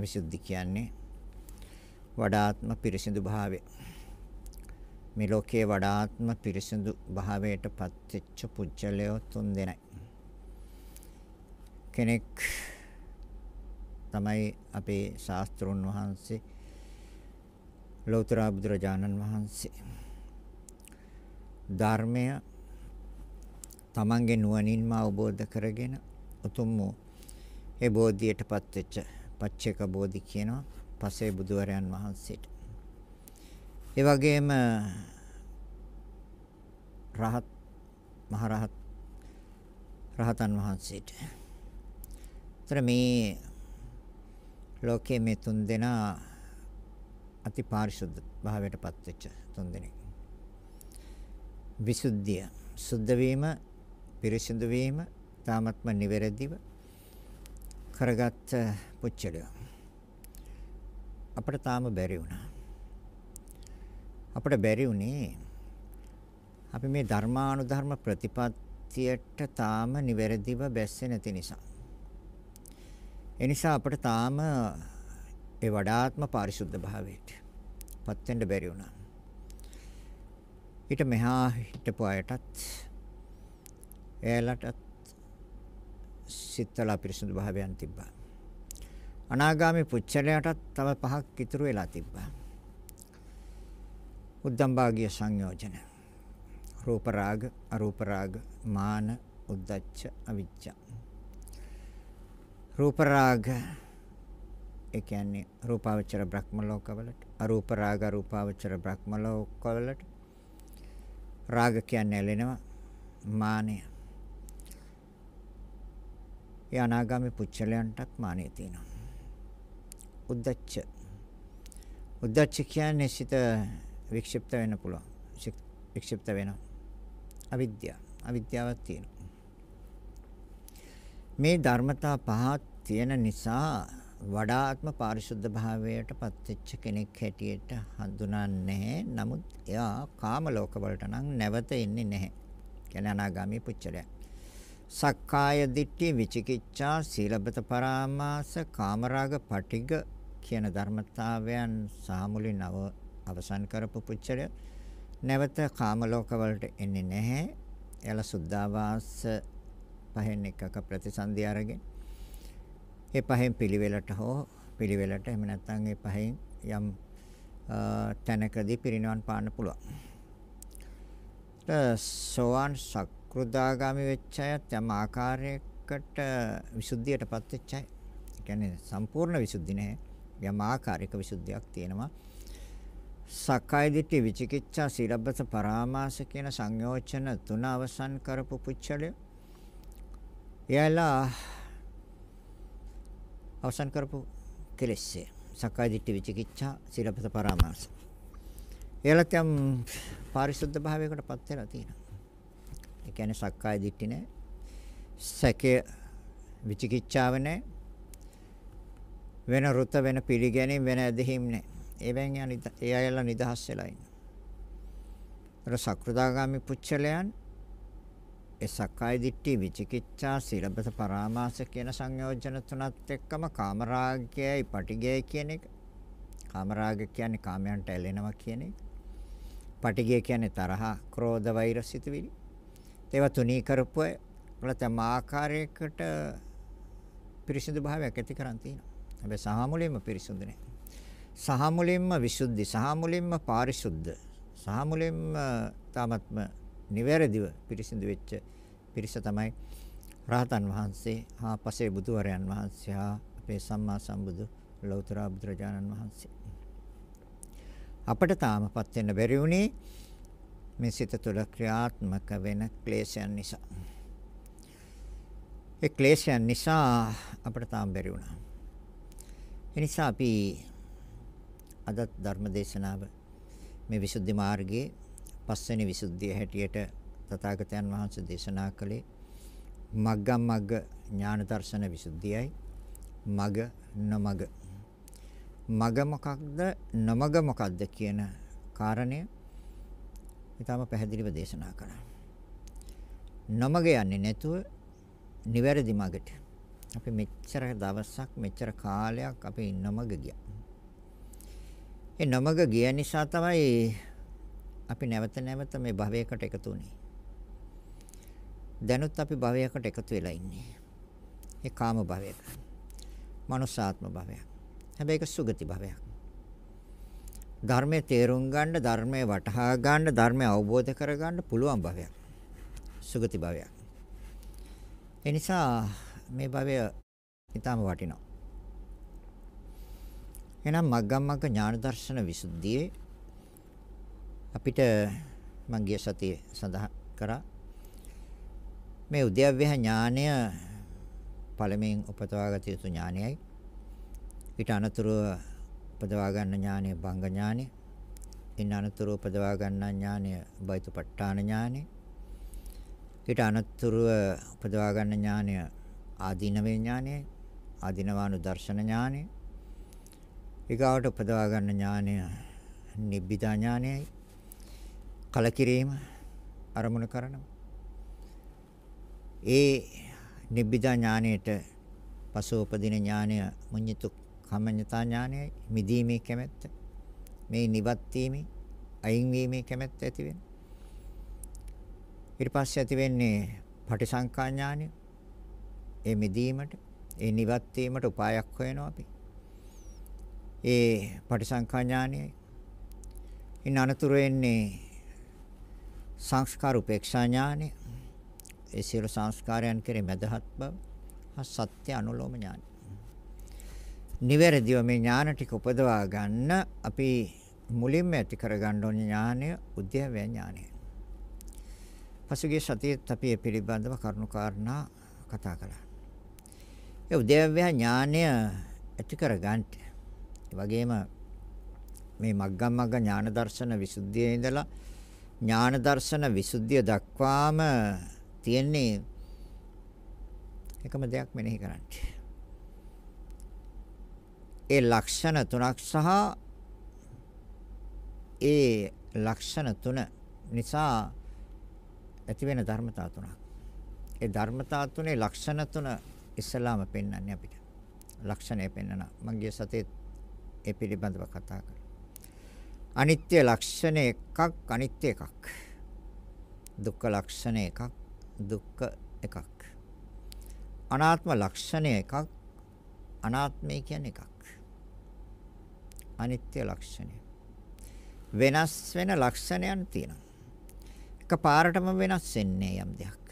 විසුද්ධි කියන්නේ වඩාත්ම පිරිසිදු භාවය. මේ ලෝකයේ වඩාත්ම පිරිසිදු භාවයට පත්වෙච්ච පුජ්‍යලයෝ තුන් දෙනයි. කෙනෙක් තමයි අපේ ශාස්ත්‍රුන් වහන්සේ ලෞතර බුදුරජාණන් වහන්සේ ධර්මය තමන්ගේ නුවණින්ම අවබෝධ කරගෙන උතුම් වූ ඒ බෝධියටපත් වෙච්ච පච්චේක බෝධි කියනවා පසේ බුදුවරයන් වහන්සේට. ඒ වගේම රහත් මහරහත් රහතන් වහන්සේට. ତර මේ ලෝකයේ මේ තුන් දෙනා අති පාරිශුද්ධ භාවයට පත් වෙච්ච තුන් දෙනෙක්. විසුද්ධිය, සුද්ධ වීම, පිරිසිදු වීම, තාමත්ම නිවැරදිව කරගත්ත පුච්චලයෝ අපිට තාම බැරි වුණා. අපිට බැරි වුණේ අපි මේ ධර්මානුධර්ම ප්‍රතිපත්තියට තාම නිවැරදිව බැස්සේ නැති නිසා. ඒ නිසා අපිට තාම ඒ වඩාත්ම පාරිශුද්ධ භාවයට පත් වෙන්න බැරි වුණා. ඊට මෙහා හිටපු අයටත් එයාලටත් සිත්තල පිරිසුදු භාවයන් තිබ්බා. අනාගාමි පුච්චලයටත් තව පහක් ඉතුරු වෙලා තිබ්බා. උද්දම්භාගිය සංයෝජන. රූප රාග, අරූප රාග, මාන, උද්දච්ච, අවිච්ඡා. රූප රාග ඒ කියන්නේ රූපාවචර බ්‍රහ්ම ලෝකවලට අරූප රාග රූපාවචර බ්‍රහ්ම ලෝකවලට රාග කියන්නේ ඇලෙනවා මානය ඒ අනාගාමී පුච්චලයන්ටත් මානෙ තියෙනවා. උද්දච්ච. උද්දච්ච කියන්නේ සිත වික්ෂිප්ත වෙන්න පුළුවන්. වික්ෂිප්ත වෙනවා. අවිද්‍යාව. අවිද්‍යාවක් තියෙනවා. මේ ධර්මතා පහ තියෙන නිසා වඩාත්ම පාරිශුද්ධ භාවයට පත්වෙච්ච කෙනෙක් හැටියට හඳුනන්නේ නමුත් එයා කාම ලෝක වලට නම් නැවත එන්නේ නැහැ. කියන්නේ අනාගාමී පුච්චලයක්. සක්කාය දිට්ඨි විචිකිච්ඡා සීලබත පරාමාස කාමරාග පටිග කියන ධර්මතාවයන් සාමුලින් අව අවසන් කරපු පුච්චරය නැවත කාම ලෝක වලට එන්නේ නැහැ. එයාලා සුද්ධාවාස පහෙන් එකක ප්‍රතිසන්දි අරගෙන ඒ පහෙන් පිළිවෙලට හෝ පිළිවෙලට එහෙම නැත්නම් ඒ පහෙන් යම් තැනකදී පිරිනවන් පාන්න පුළුවන්. සෝවාන් සක් කෘදාගාමි වෙච්ච අයත් යම් ආකාරයකට විසුද්ධියටපත් වෙච්ච අය. කියන්නේ සම්පූර්ණ විසුද්ධි නැහැ. යම් ආකාරයක විසුද්ධියක් තියෙනවා. සක්කාය දිට්ඨි විචිකිච්ඡා සීලබ්බත පරාමාස කියන සංයෝජන තුන අවසන් කරපු පුච්චලය. එයලා අවසන් කරපු කෙලෙස්සේ සක්කාය දිට්ඨි විචිකිච්ඡා සීලබ්බත පරාමාස. එයලත් යම් පාරිශුද්ධ භාවයකටපත් වෙලා තියෙනවා. ඒ කියන්නේ සක්කාය දිට්ඨි නැහැ. සැකය විචිකිච්ඡාව නැහැ. වෙන රුත වෙන පිළිගැනීම වෙන ඇදහිම් නැහැ. ඒවෙන් යන ඒ අයලා නිදහස් වෙලා ඉන්නවා. ඒතර සක්‍රදාගාමි පුච්චලයන් ඒ සක්කාය දිට්ඨි විචිකිච්ඡා සීලබ්බත පරාමාස කියන සංයෝජන තුනත් එක්කම කාමරාගයයි පටිගයයි කියන එක කාමරාග කියන්නේ කාමයන්ට ඇලෙනවා කියන එක පටිගය කියන්නේ තරහ ක්‍රෝධ වෛර සිතුවිලි ඒවා තුනී කරපුව නැත්නම් ආකාරයකට පිරිසිදු භාවයක් ඇති කරන් තියෙනවා. හැබැයි සහ මුලින්ම පිරිසුදු නැහැ. සහ මුලින්ම විසුද්ධි, සහ මුලින්ම පාරිශුද්ධ, සහ මුලින්ම තාමත්ම නිවැරදිව පිරිසිදු වෙච්ච පිරිස තමයි රහතන් වහන්සේ, හා පසේ බුදුවරයන් වහන්සේ, හා අපේ සම්මා සම්බුදු ලෞතර බුදුරජාණන් වහන්සේ. අපට තාමපත් වෙන්න බැරි වුණේ මේ සිත තුළ ක්‍රියාත්මක වෙන ක්ලේශයන් නිසා. ඒ ක්ලේශයන් නිසා අපිට තාම බැරි වුණා. ඒ නිසා අපි අදත් ධර්ම දේශනාව මේ විසුද්ධි මාර්ගයේ පස්වෙනි විසුද්ධිය හැටියට තථාගතයන් වහන්සේ දේශනා කළේ මග්ගම් මග්ග ඥාන දර්ශන විසුද්ධියයි මග නමග මග මොකක්ද නමග මොකක්ද කියන කාරණය ඊටම පැහැදිලිව දේශනා කරා. නොමග යන්නේ නැතුව නිවැරදි මගට. අපි මෙච්චර දවසක් මෙච්චර කාලයක් අපි නොමග ගියා. ඒ නොමග ගිය නිසා තමයි අපි නැවත නැවත මේ භවයකට එකතු වුනේ. දැනුත් අපි භවයකට එකතු වෙලා ඉන්නේ. ඒ කාම භවයක. මනුසාත්ම භවයක්. හැබැයි ඒක සුගති භවයක්. ධර්මයේ තේරුම් ගන්න, ධර්මයේ වටහා ගන්න, ධර්මයේ අවබෝධ කර ගන්න පුළුවන් භවයක්. සුගති භවයක්. ඒ නිසා මේ භවය ඊටම වටිනවා. එහෙනම් මග්ගමග්ග ඥාන දර්ශන විසුද්ධියේ අපිට මම ගිය සතියේ සඳහන් කරා මේ උද්‍යව්‍යහ ඥානය පළමුවෙන් උපතවාගත යුතු ඥානයයි ඊට අනතුරුව උපදවා ගන්න ඥානය භංග ඥානය. ඉන් අනතුරු උපදවා ගන්නා ඥානය බයිතුපට්ඨාන ඥානය. ඊට අනතුරුව උපදවා ගන්න ඥානය ආදීනවේ ඥානයයි. ආදීනවානු දර්ශන ඥානය. ඊගාවට උපදවා ගන්න ඥානය නිබ්බිදා ඥානයයි. කලකිරීම අරමුණු කරනවා. ඒ නිබ්බිදා ඥානයට පසු උපදින ඥානය මුඤ්ඤිතුක් කම්මඤ්ඤතා ඥානයයි මිදීමේ කැමැත්ත මේ නිවත් වීමේ අයින් වීමේ කැමැත්ත ඇති වෙන. ඊට පස්සේ ඇති වෙන්නේ පටිසංකා ඥානය. ඒ මිදීමට, ඒ නිවත් වීමට උපායක් හොයනවා අපි. ඒ පටිසංකා ඥානයයි. ඉන් අනතුරු එන්නේ සංස්කාර උපේක්ෂා ඥානය. ඒ සියලු සංස්කාරයන් කෙරේ මැදහත් බව, සත්‍ය අනුලෝම ඥානය. නිවැරදිව මේ ඥාන ටික උපදවා ගන්න අපි මුලින්ම ඇති කරගන්න ඕන ඥානය උද්‍යවය ඥානය. පසුගිය සතියේත් අපි ඒ පිළිබඳව කරුණු කාරණා කතා කළා. ඒ උද්‍යවය ඥානය ඇති කරගන්න. ඒ වගේම මේ මග්ගම් මග්ග ඥාන දර්ශන විසුද්ධියේ ඉඳලා ඥාන දර්ශන විසුද්ධිය දක්වාම තියෙන්නේ එකම දෙයක් මෙනෙහි කරන්නේ. ඒ ලක්ෂණ තුනක් සහ ඒ ලක්ෂණ තුන නිසා ඇති වෙන ධර්මතා තුනක්. ඒ ධර්මතා තුනේ ලක්ෂණ තුන ඉස්සලාම පෙන්වන්නේ අපිට. ලක්ෂණය පෙන්වන. මම ගිය සතියේ ඒ පිළිබඳව කතා කරා. අනිත්‍ය ලක්ෂණ එකක් අනිත්‍ය එකක්. දුක්ඛ ලක්ෂණ එකක් දුක්ඛ එකක්. අනාත්ම ලක්ෂණය එකක් අනාත්මය කියන්නේ එකක්. අනිත්‍ය ලක්ෂණය. වෙනස් වෙන ලක්ෂණයන් තියෙනවා. එකපාරටම වෙනස් වෙන්නේ යම් දෙයක්.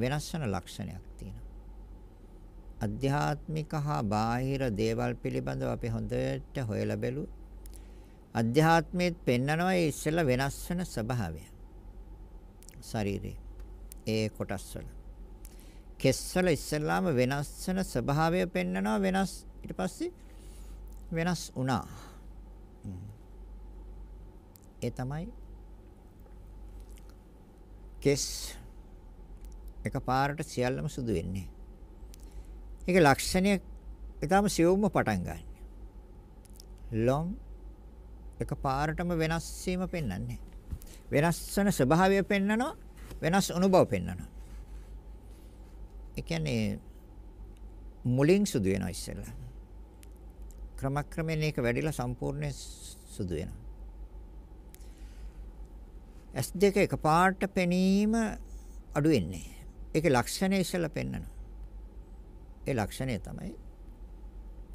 වෙනස් වෙන ලක්ෂණයක් තියෙනවා. අධ්‍යාත්මික හා බාහිර දේවල් පිළිබඳව අපි හොඳට හොයලා බැලුවොත් අධ්‍යාත්මයේත් පෙන්නනවා ඒ ඉස්සෙල්ලා වෙනස් වෙන ස්වභාවය. ශරීරේ ඒ කොටස් වල. කෙස්වල ඉස්සෙල්ලාම වෙනස් වෙන ස්වභාවය පෙන්නනවා වෙනස් ඊට පස්සේ වෙනස් වුණා. ඒ තමයි කෙස් එකපාරට සියල්ලම සුදු වෙන්නේ. ඒක ලක්ෂණය ඊටම සියුම්ම පටන් ගන්න. ලොම් එකපාරටම වෙනස් වීම පෙන්වන්නේ. වෙනස් වෙන ස්වභාවය පෙන්වනවා, වෙනස් අනුභව පෙන්වනවා. ඒ කියන්නේ මුලින් සුදු වෙනවා ඉස්සෙල්ලා. ක්‍රමක්‍රමයෙන් ඒක වැඩිලා සම්පූර්ණයෙන් සුදු වෙනවා. S2 එකපාරට පෙනීම අඩු වෙන්නේ. ඒකේ ලක්ෂණය ඉස්සලා පෙන්නනවා. ඒ ලක්ෂණය තමයි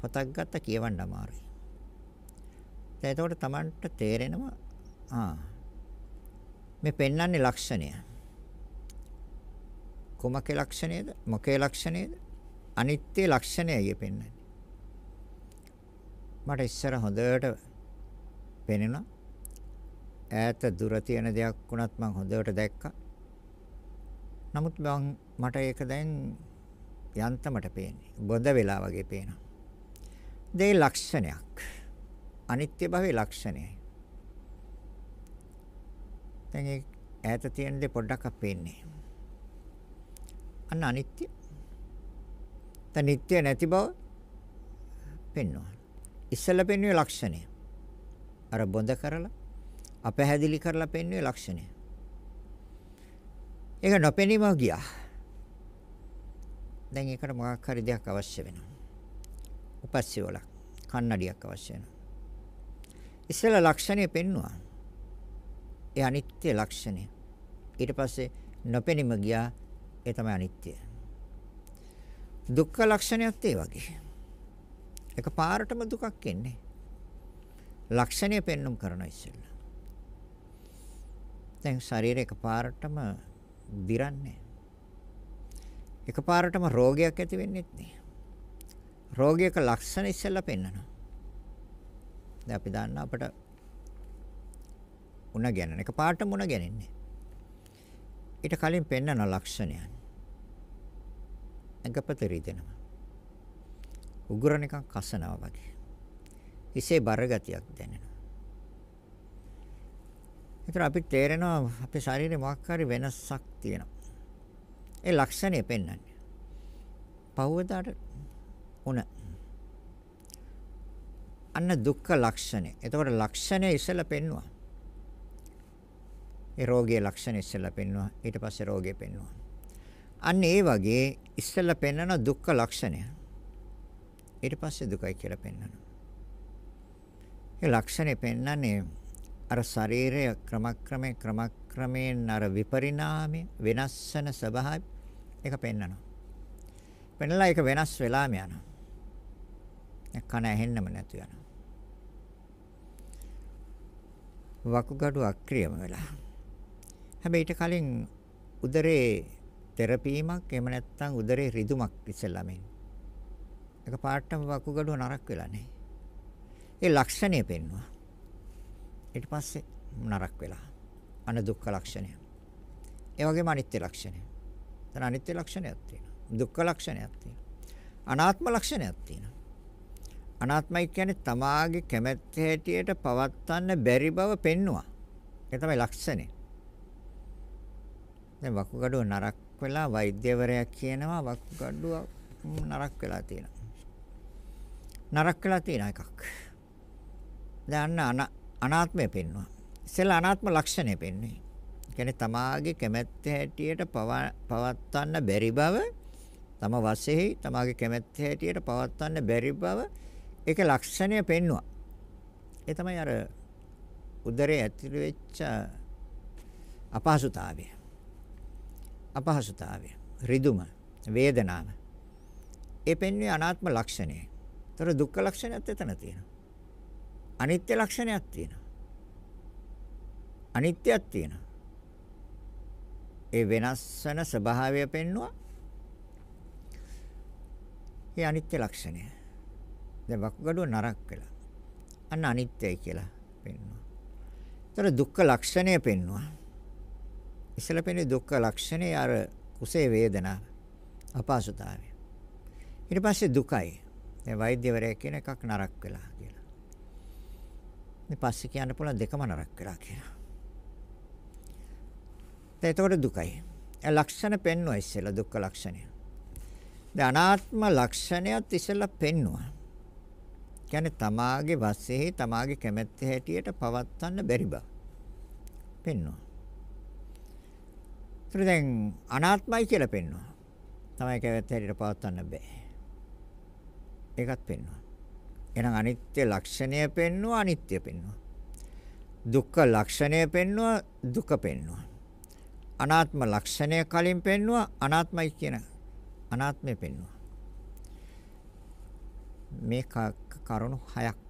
පතක් ගත්ත කියවන්න අමාරුයි. දැන් එතකොට Tamanට තේරෙනවා ආ මේ පෙන්වන්නේ ලක්ෂණය. කුමකේ ලක්ෂණයද? මොකේ ලක්ෂණයද? අනිත්‍ය ලක්ෂණයයි පෙන්වන්නේ. මට ඉස්සර හොඳට පෙනෙනවා. ඈත දුර තියෙන දෙයක් වුණත් මම හොඳට දැක්කා. නමුත් මම මට ඒක දැන් යන්තමට පේන්නේ. බොඳ වෙලා වගේ පේනවා. දේ ලක්ෂණයක්. අනිත්‍ය භවයේ ලක්ෂණයයි. දැන් ඒ ඈත තියෙන දේ පොඩ්ඩක් අපේන්නේ. අන්න අනිත්‍ය. දැන් නිට්ටය නැති බව පෙන්වනවා. ඉස්සලා පෙන්වුවේ ලක්ෂණය. අර බොඳ කරලා අපැහැදිලි කරලා පෙන්වුවේ ලක්ෂණය. ඒක නොපෙනීම ගියා. දැන් ඒකට මොකක් හරි දෙයක් අවශ්‍ය වෙනවා. උපස්සියවලක් කන්නඩියක් අවශ්‍ය වෙනවා. ඉස්සලා ලක්ෂණය පෙන්වුවා. ඒ අනිත්‍ය ලක්ෂණය. ඊට පස්සේ නොපෙනීම ගියා. ඒ තමයි අනිත්‍යය. දුක්ඛ ලක්ෂණයත් ඒ වගේ. එක පාරටම දුකක් එන්නේ. ලක්ෂණය පෙන්눔 කරන ඉස්සෙල්ලා. දැන් ශරීරය එක පාරටම දිරන්නේ. එක පාරටම රෝගයක් ඇති වෙන්නේත් නෑ. රෝගයක ලක්ෂණ ඉස්සෙල්ලා පෙන්නවා. දැන් අපි දන්න අපට උණ ගැනන එක පාරටම උණ ගැනෙන්නේ. ඊට කලින් පෙන්නන ලක්ෂණයන්. අඟපත රිදෙනවා. උගුර නිකන් කසනවා වගේ. ඉසේ බර ගතියක් දැනෙනවා. ඒතර අපි තේරෙනවා අපේ ශරීරේ මොකක් හරි වෙනසක් තියෙනවා. ඒ ලක්ෂණය පෙන්වන්නේ. පහවදාට උන අන්න දුක්ඛ ලක්ෂණය. එතකොට ලක්ෂණය ඉස්සෙල්ලා පෙන්වුවා. ඒ රෝගයේ ලක්ෂණ ඉස්සෙල්ලා පෙන්වුවා. ඊට පස්සේ රෝගය පෙන්වුවා. අන්න ඒ වගේ ඉස්සෙල්ලා පෙන්වන දුක්ඛ ලක්ෂණය. ඊට පස්සේ දුකයි කියලා පෙන්වනවා. ඒ ලක්ෂණය පෙන්වන්නේ අර ශරීරය ක්‍රමක්‍රමයෙන් ක්‍රමක්‍රමයෙන් අර විපරිණාමය වෙනස් වෙන ස්වභාවය ඒක පෙන්වනවා. පෙන්ලා ඒක වෙනස් වෙලාම යනවා. කන ඇහෙන්නම නැතු යනවා. වකුගඩු අක්‍රියම වෙලා. හැබැයි ඊට කලින් උදරේ තෙරපීමක් එහෙම නැත්නම් උදරේ රිදුමක් ඉස්සෙල්ලාම එන්නේ. එක පාටම වකුගඩුව නරක් වෙලා නැහැ. ඒ ලක්ෂණය පෙන්වුවා. ඊට පස්සේ නරක් වෙලා. අන දුක්ඛ ලක්ෂණය. ඒ වගේම අනිත්‍ය ලක්ෂණය. එතන අනිත්‍ය ලක්ෂණයක් තියෙනවා. දුක්ඛ ලක්ෂණයක් තියෙනවා. අනාත්ම ලක්ෂණයක් තියෙනවා. අනාත්මයි කියන්නේ තමාගේ කැමැත්ත හැටියට පවත්වන්න බැරි බව පෙන්වුවා. ඒ තමයි ලක්ෂණය. දැන් වකුගඩුව නරක් වෙලා වෛද්‍යවරයා කියනවා වකුගඩුව නරක් වෙලා තියෙනවා. නරක වෙලා තියෙන එකක්. දැන් අන්න අනාත්මය පෙන්වනවා. ඉස්සෙල්ලා අනාත්ම ලක්ෂණය පෙන්වන්නේ. කියන්නේ තමාගේ කැමැත්ත හැටියට පවත්වන්න බැරි බව තම වශයෙන් තමාගේ කැමැත්ත හැටියට පවත්වන්න බැරි බව ඒක ලක්ෂණය පෙන්වුවා. ඒ තමයි අර උදරේ ඇතුළු වෙච්ච අපහසුතාවය. අපහසුතාවය, රිදුම, වේදනාව. ඒ පෙන්වන්නේ අනාත්ම ලක්ෂණය. ඒතර දුක්ඛ ලක්ෂණයත් එතන තියෙනවා. අනිත්‍ය ලක්ෂණයක් තියෙනවා. අනිත්‍යයක් තියෙනවා. ඒ වෙනස් වෙන ස්වභාවය පෙන්නවා. ඒ අනිත්‍ය ලක්ෂණය. දැන් වකුගඩුව නරක් වෙලා. අන්න අනිත්‍යයි කියලා පෙන්නවා. ඒතර දුක්ඛ ලක්ෂණය පෙන්නවා. ඉස්සෙල්ලා පෙන්නේ දුක්ඛ ලක්ෂණේ අර කුසේ වේදනා අපහසුතාවය. ඊට පස්සේ දුකයි. දැන් වෛද්‍යවරයෙක් කියන එකක් නරක් වෙලා කියලා. ඉතින් පස්සේ කියන්න පුළුවන් දෙකම නරක් වෙලා කියලා. දැන් ඒතකොට දුකයි. ඒ ලක්ෂණ පෙන්වුවා ඉස්සෙල්ලා දුක්ඛ ලක්ෂණය. දැන් අනාත්ම ලක්ෂණයත් ඉස්සෙල්ලා පෙන්වුවා. කියන්නේ තමාගේ වශයෙන් තමාගේ කැමැත්ත හැටියට පවත්වන්න බැරි බව. පෙන්වුවා. ඒතර දැන් අනාත්මයි කියලා පෙන්වුවා. තමයි කැමැත්ත හැටියට පවත්වන්න බෑ. ඒකත් පෙන්වනවා. එහෙනම් අනිත්‍ය ලක්ෂණය පෙන්වනවා අනිත්‍ය පෙන්වනවා. දුක්ඛ ලක්ෂණය පෙන්වනවා දුක පෙන්වනවා. අනාත්ම ලක්ෂණය කලින් පෙන්වනවා අනාත්මයි කියන අනාත්මය පෙන්වනවා. මේ කරුණු හයක්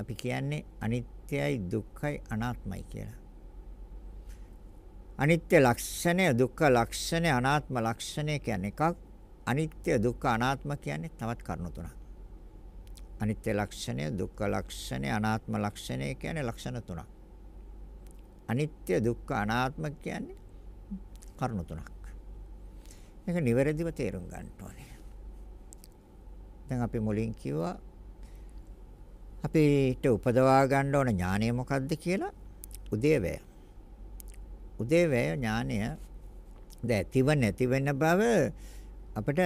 අපි කියන්නේ අනිත්‍යයි දුක්ඛයි අනාත්මයි කියලා. අනිත්‍ය ලක්ෂණය දුක්ඛ ලක්ෂණය අනාත්ම ලක්ෂණය කියන්නේ එකක් අනිත්‍ය දුක්ඛ අනාත්ම කියන්නේ තවත් කරුණු තුනක්. අනිත්‍ය ලක්ෂණය, දුක්ඛ ලක්ෂණය, අනාත්ම ලක්ෂණය කියන්නේ ලක්ෂණ තුනක්. අනිත්‍ය දුක්ඛ අනාත්ම කියන්නේ කරුණු තුනක්. මේක නිවැරදිව තේරුම් ගන්න ඕනේ. දැන් අපි මුලින් කිව්වා අපිට උපදවා ගන්න ඕන ඥානය මොකද්ද කියලා උදේවැය. උදේවැය ඥානය ද ඇතිව නැති වෙන බව අපිට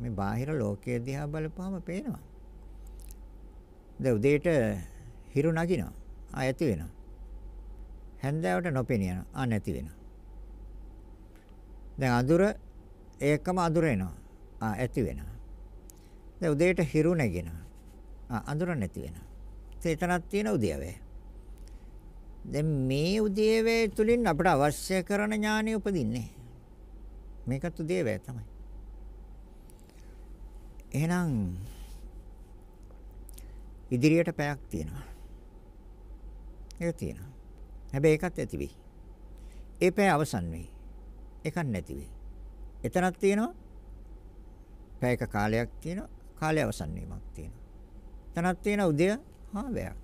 මේ බාහිර ලෝකයේ දිහා බලපුවාම පේනවා. දැන් උදේට හිරු නගිනවා. ආ ඇති වෙනවා. හැන්දෑවට නොපෙනියන. ආ නැති වෙනවා. දැන් අඳුර ඒකම අඳුර එනවා. ආ ඇති වෙනවා. දැන් උදේට හිරු නැගෙනවා. ආ අඳුර නැති වෙනවා. ඒතනක් තියෙන උදේවැය. දැන් මේ උදේවැය තුලින් අපිට අවශ්‍ය කරන ඥානය උපදින්නේ. මේකත් උදේවැය තමයි. එහෙනම් ඉදිරියට පැයක් තියෙනවා. ඒක තියෙනවා. හැබැයි ඒකත් ඇති වෙයි. ඒ පැය අවසන් වෙයි. එකක් නැති වෙයි. එතනක් තියෙනවා. පැයක කාලයක් තියෙනවා. කාලය අවසන් වීමක් තියෙනවා. එතනක් තියෙන උදය හාවයක්.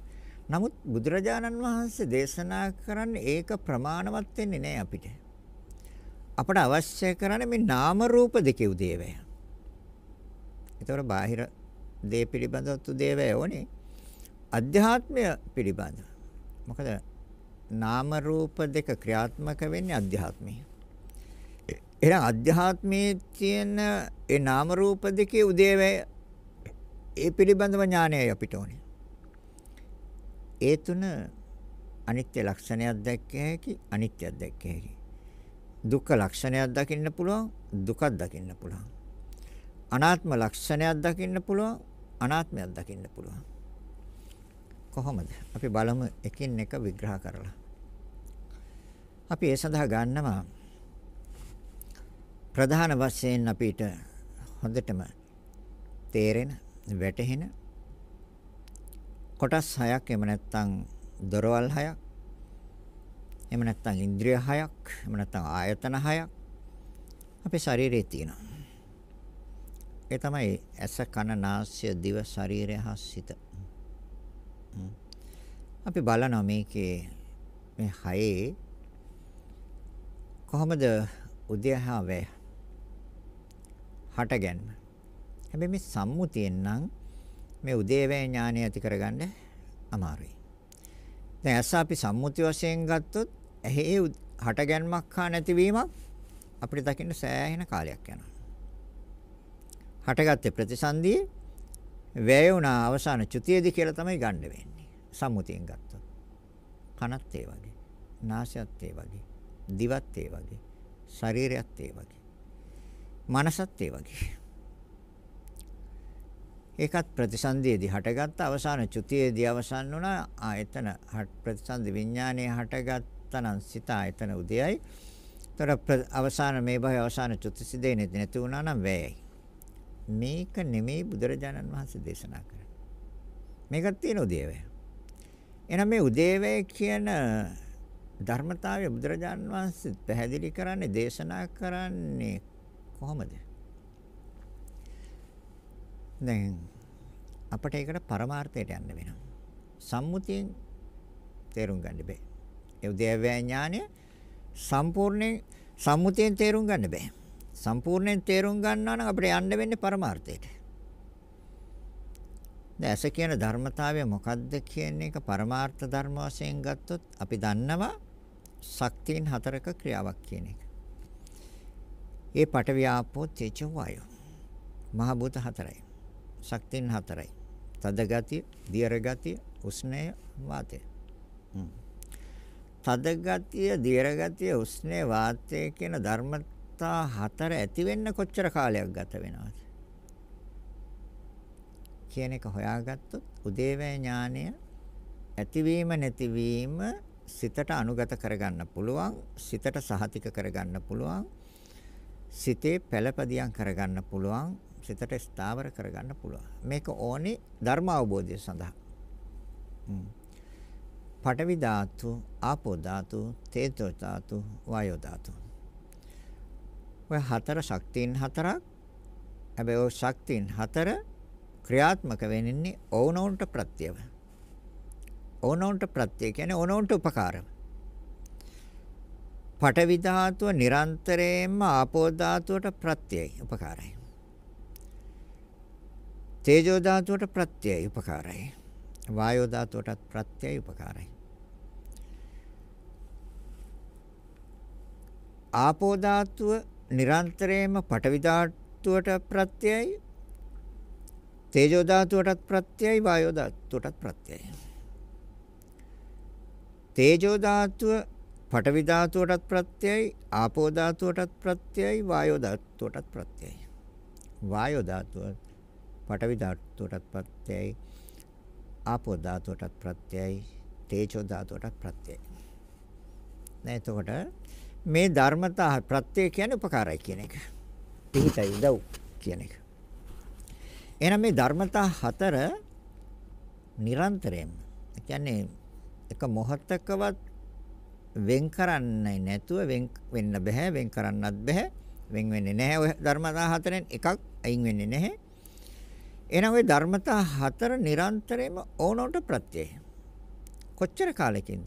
නමුත් බුදුරජාණන් වහන්සේ දේශනා කරන්නේ ඒක ප්‍රමාණවත් වෙන්නේ නැහැ අපිට. අපට අවශ්‍ය කරන්නේ මේ නාම රූප දෙකේ උදේවැය. ඒතකොට බාහිර දේ පිළිබඳව තුදේවය ඕනේ. අධ්‍යාත්මය පිළිබඳව. මොකද නාම රූප දෙක ක්‍රියාත්මක වෙන්නේ අධ්‍යාත්මය. එහෙනම් අධ්‍යාත්මයේ තියෙන ඒ නාම රූප දෙකේ උදේවය ඒ පිළිබඳව ඥානයයි අපිට ඕනේ. ඒ තුන අනිත්‍ය ලක්ෂණයක් දැක්ක හැකි අනිත්‍යයක් දැක්ක හැකි. දුක්ඛ ලක්ෂණයක් දකින්න පුළුවන් දුකක් දකින්න පුළුවන්. අනාත්ම ලක්ෂණයක් දකින්න පුළුවන් අනාත්මයක් දකින්න පුළුවන් කොහොමද අපි බලමු එකින් එක විග්‍රහ කරලා අපි ඒ සඳහා ගන්නවා ප්‍රධාන වශයෙන් අපිට හොඳටම තේරෙන වැටහෙන කොටස් හයක් එහෙම නැත්නම් දොරවල් හයක් එහෙම නැත්නම් ඉන්ද්‍රිය හයක් එහෙම නැත්නම් ආයතන හයක් අපේ ශරීරයේ තියෙනවා ඒ තමයි ඇස කන නාසය දිව ශරීරය හා සිත. අපි බලනවා මේකේ මේ හයේ කොහොමද උද්‍යහාවය හටගන්න. හැබැයි මේ සම්මුතියෙන් නම් මේ උදේවැය ඥානය ඇති කරගන්න අමාරුයි. දැන් ඇස අපි සම්මුති වශයෙන් ගත්තොත් ඇහි හටගැන්මක් හා නැතිවීමක් අපිට දකින්න සෑහෙන කාලයක් යනවා. හටගත්තේ ප්‍රතිසන්දියේ වැය වුණා අවසාන චුතියේදී කියලා තමයි ගන්න වෙන්නේ. සම්මුතියෙන් ගත්තොත්. කනත් ඒ වගේ. නාසයත් ඒ වගේ. දිවත් ඒ වගේ. ශරීරයත් ඒ වගේ. මනසත් ඒ වගේ. ඒකත් ප්‍රතිසන්දියේදී හටගත්ත අවසාන චුතියේදී අවසන් වුණා. ආ එතන ප්‍රතිසන්දි විඥානයේ හටගත්තනම් සිත එතන උදයයි. ඒතර අවසාන මේ භවය අවසාන චුතිසිදේ නැති නැති වුණා නම් වැයයි. මේක නෙමෙයි බුදුරජාණන් වහන්සේ දේශනා කරන්නේ. මේකත් තියෙන උදේවය. එහෙනම් මේ උදේවය කියන ධර්මතාවය බුදුරජාණන් වහන්සේ පැහැදිලි කරන්නේ දේශනා කරන්නේ කොහොමද? දැන් අපට ඒකට පරමාර්ථයට යන්න වෙනවා. සම්මුතියෙන් තේරුම් ගන්න බෑ. ඒ උදේවය ඥානය සම්පූර්ණයෙන් සම්මුතියෙන් තේරුම් ගන්න බෑ. සම්පූර්ණයෙන් තේරුම් ගන්නවා නම් අපිට යන්න වෙන්නේ පරමාර්ථයට. දැන් ඇස කියන ධර්මතාවය මොකද්ද කියන එක පරමාර්ථ ධර්ම වශයෙන් ගත්තොත් අපි දන්නවා ශක්තියින් හතරක ක්‍රියාවක් කියන එක. ඒ පඨවි ආපෝ තේජෝ වායෝ. මහ භූත හතරයි. ශක්තියින් හතරයි. තද ගතිය, දියර ගතිය, උෂ්ණය, වාතය. තද ගතිය, දියර ගතිය, උෂ්ණය, වාතය කියන ධර්මතා අවස්ථා හතර ඇති වෙන්න කොච්චර කාලයක් ගත වෙනවද කියන එක හොයාගත්තොත් උදේවැය ඥානය ඇතිවීම නැතිවීම සිතට අනුගත කරගන්න පුළුවන් සිතට සහතික කරගන්න පුළුවන් සිතේ පළපදියම් කරගන්න පුළුවන් සිතට ස්ථාවර කරගන්න පුළුවන් මේක ඕනේ ධර්ම අවබෝධය සඳහා පඨවි ධාතු ආපෝ ධාතු තේජෝ ධාතු වායෝ ධාතු ඔය හතර ශක්තියින් හතරක්. හැබැයි ওই ශක්තියින් හතර ක්‍රියාත්මක වෙන්නේ ඕනෝන්ට ප්‍රත්‍යව. ඕනෝන්ට ප්‍රත්‍ය කියන්නේ ඕනෝන්ට උපකාරව. පඨවි ධාතුව නිරන්තරයෙන්ම ආපෝ ධාතුවට ප්‍රත්‍යයයි උපකාරයි. තේජෝ ධාතුවට ප්‍රත්‍යයයි උපකාරයි. වායෝ ධාතුවටත් ප්‍රත්‍යයයි උපකාරයි. ආපෝ ධාතුව නිරන්තරයෙන්ම පටවි ධාතුවට ප්‍රත්‍යයයි තේජෝ ධාතුවටත් ප්‍රත්‍යයයි වායෝ ධාතුවටත් ප්‍රත්‍යයයි තේජෝ ධාතුව පටවි ධාතුවටත් ප්‍රත්‍යයයි ආපෝ ධාතුවටත් ප්‍රත්‍යයයි වායෝ ධාතුවටත් ප්‍රත්‍යයයි වායෝ ධාතුව පටවි ධාතුවටත් ප්‍රත්‍යයයි ආපෝ ධාතුවටත් ප්‍රත්‍යයයි තේජෝ ධාතුවටත් ප්‍රත්‍යයයි නේද එතකොට මේ ධර්මතා ප්‍රත්‍ය කියන්නේ උපකාරයි කියන එක. පිහිටයි උදව් කියන එක. එහෙනම් මේ ධර්මතා හතර නිරන්තරයෙන්ම කියන්නේ එක මොහොතකවත් වෙන් කරන්නේ නැතුව වෙන් වෙන්න බෑ වෙන් කරන්නත් බෑ වෙන් වෙන්නේ නැහැ ඔය ධර්මතා හතරෙන් එකක් අයින් වෙන්නේ නැහැ එහෙනම් ওই ධර්මතා හතර නිරන්තරයෙන්ම ඕනෝට ප්‍රත්‍යය කොච්චර කාලෙකින්ද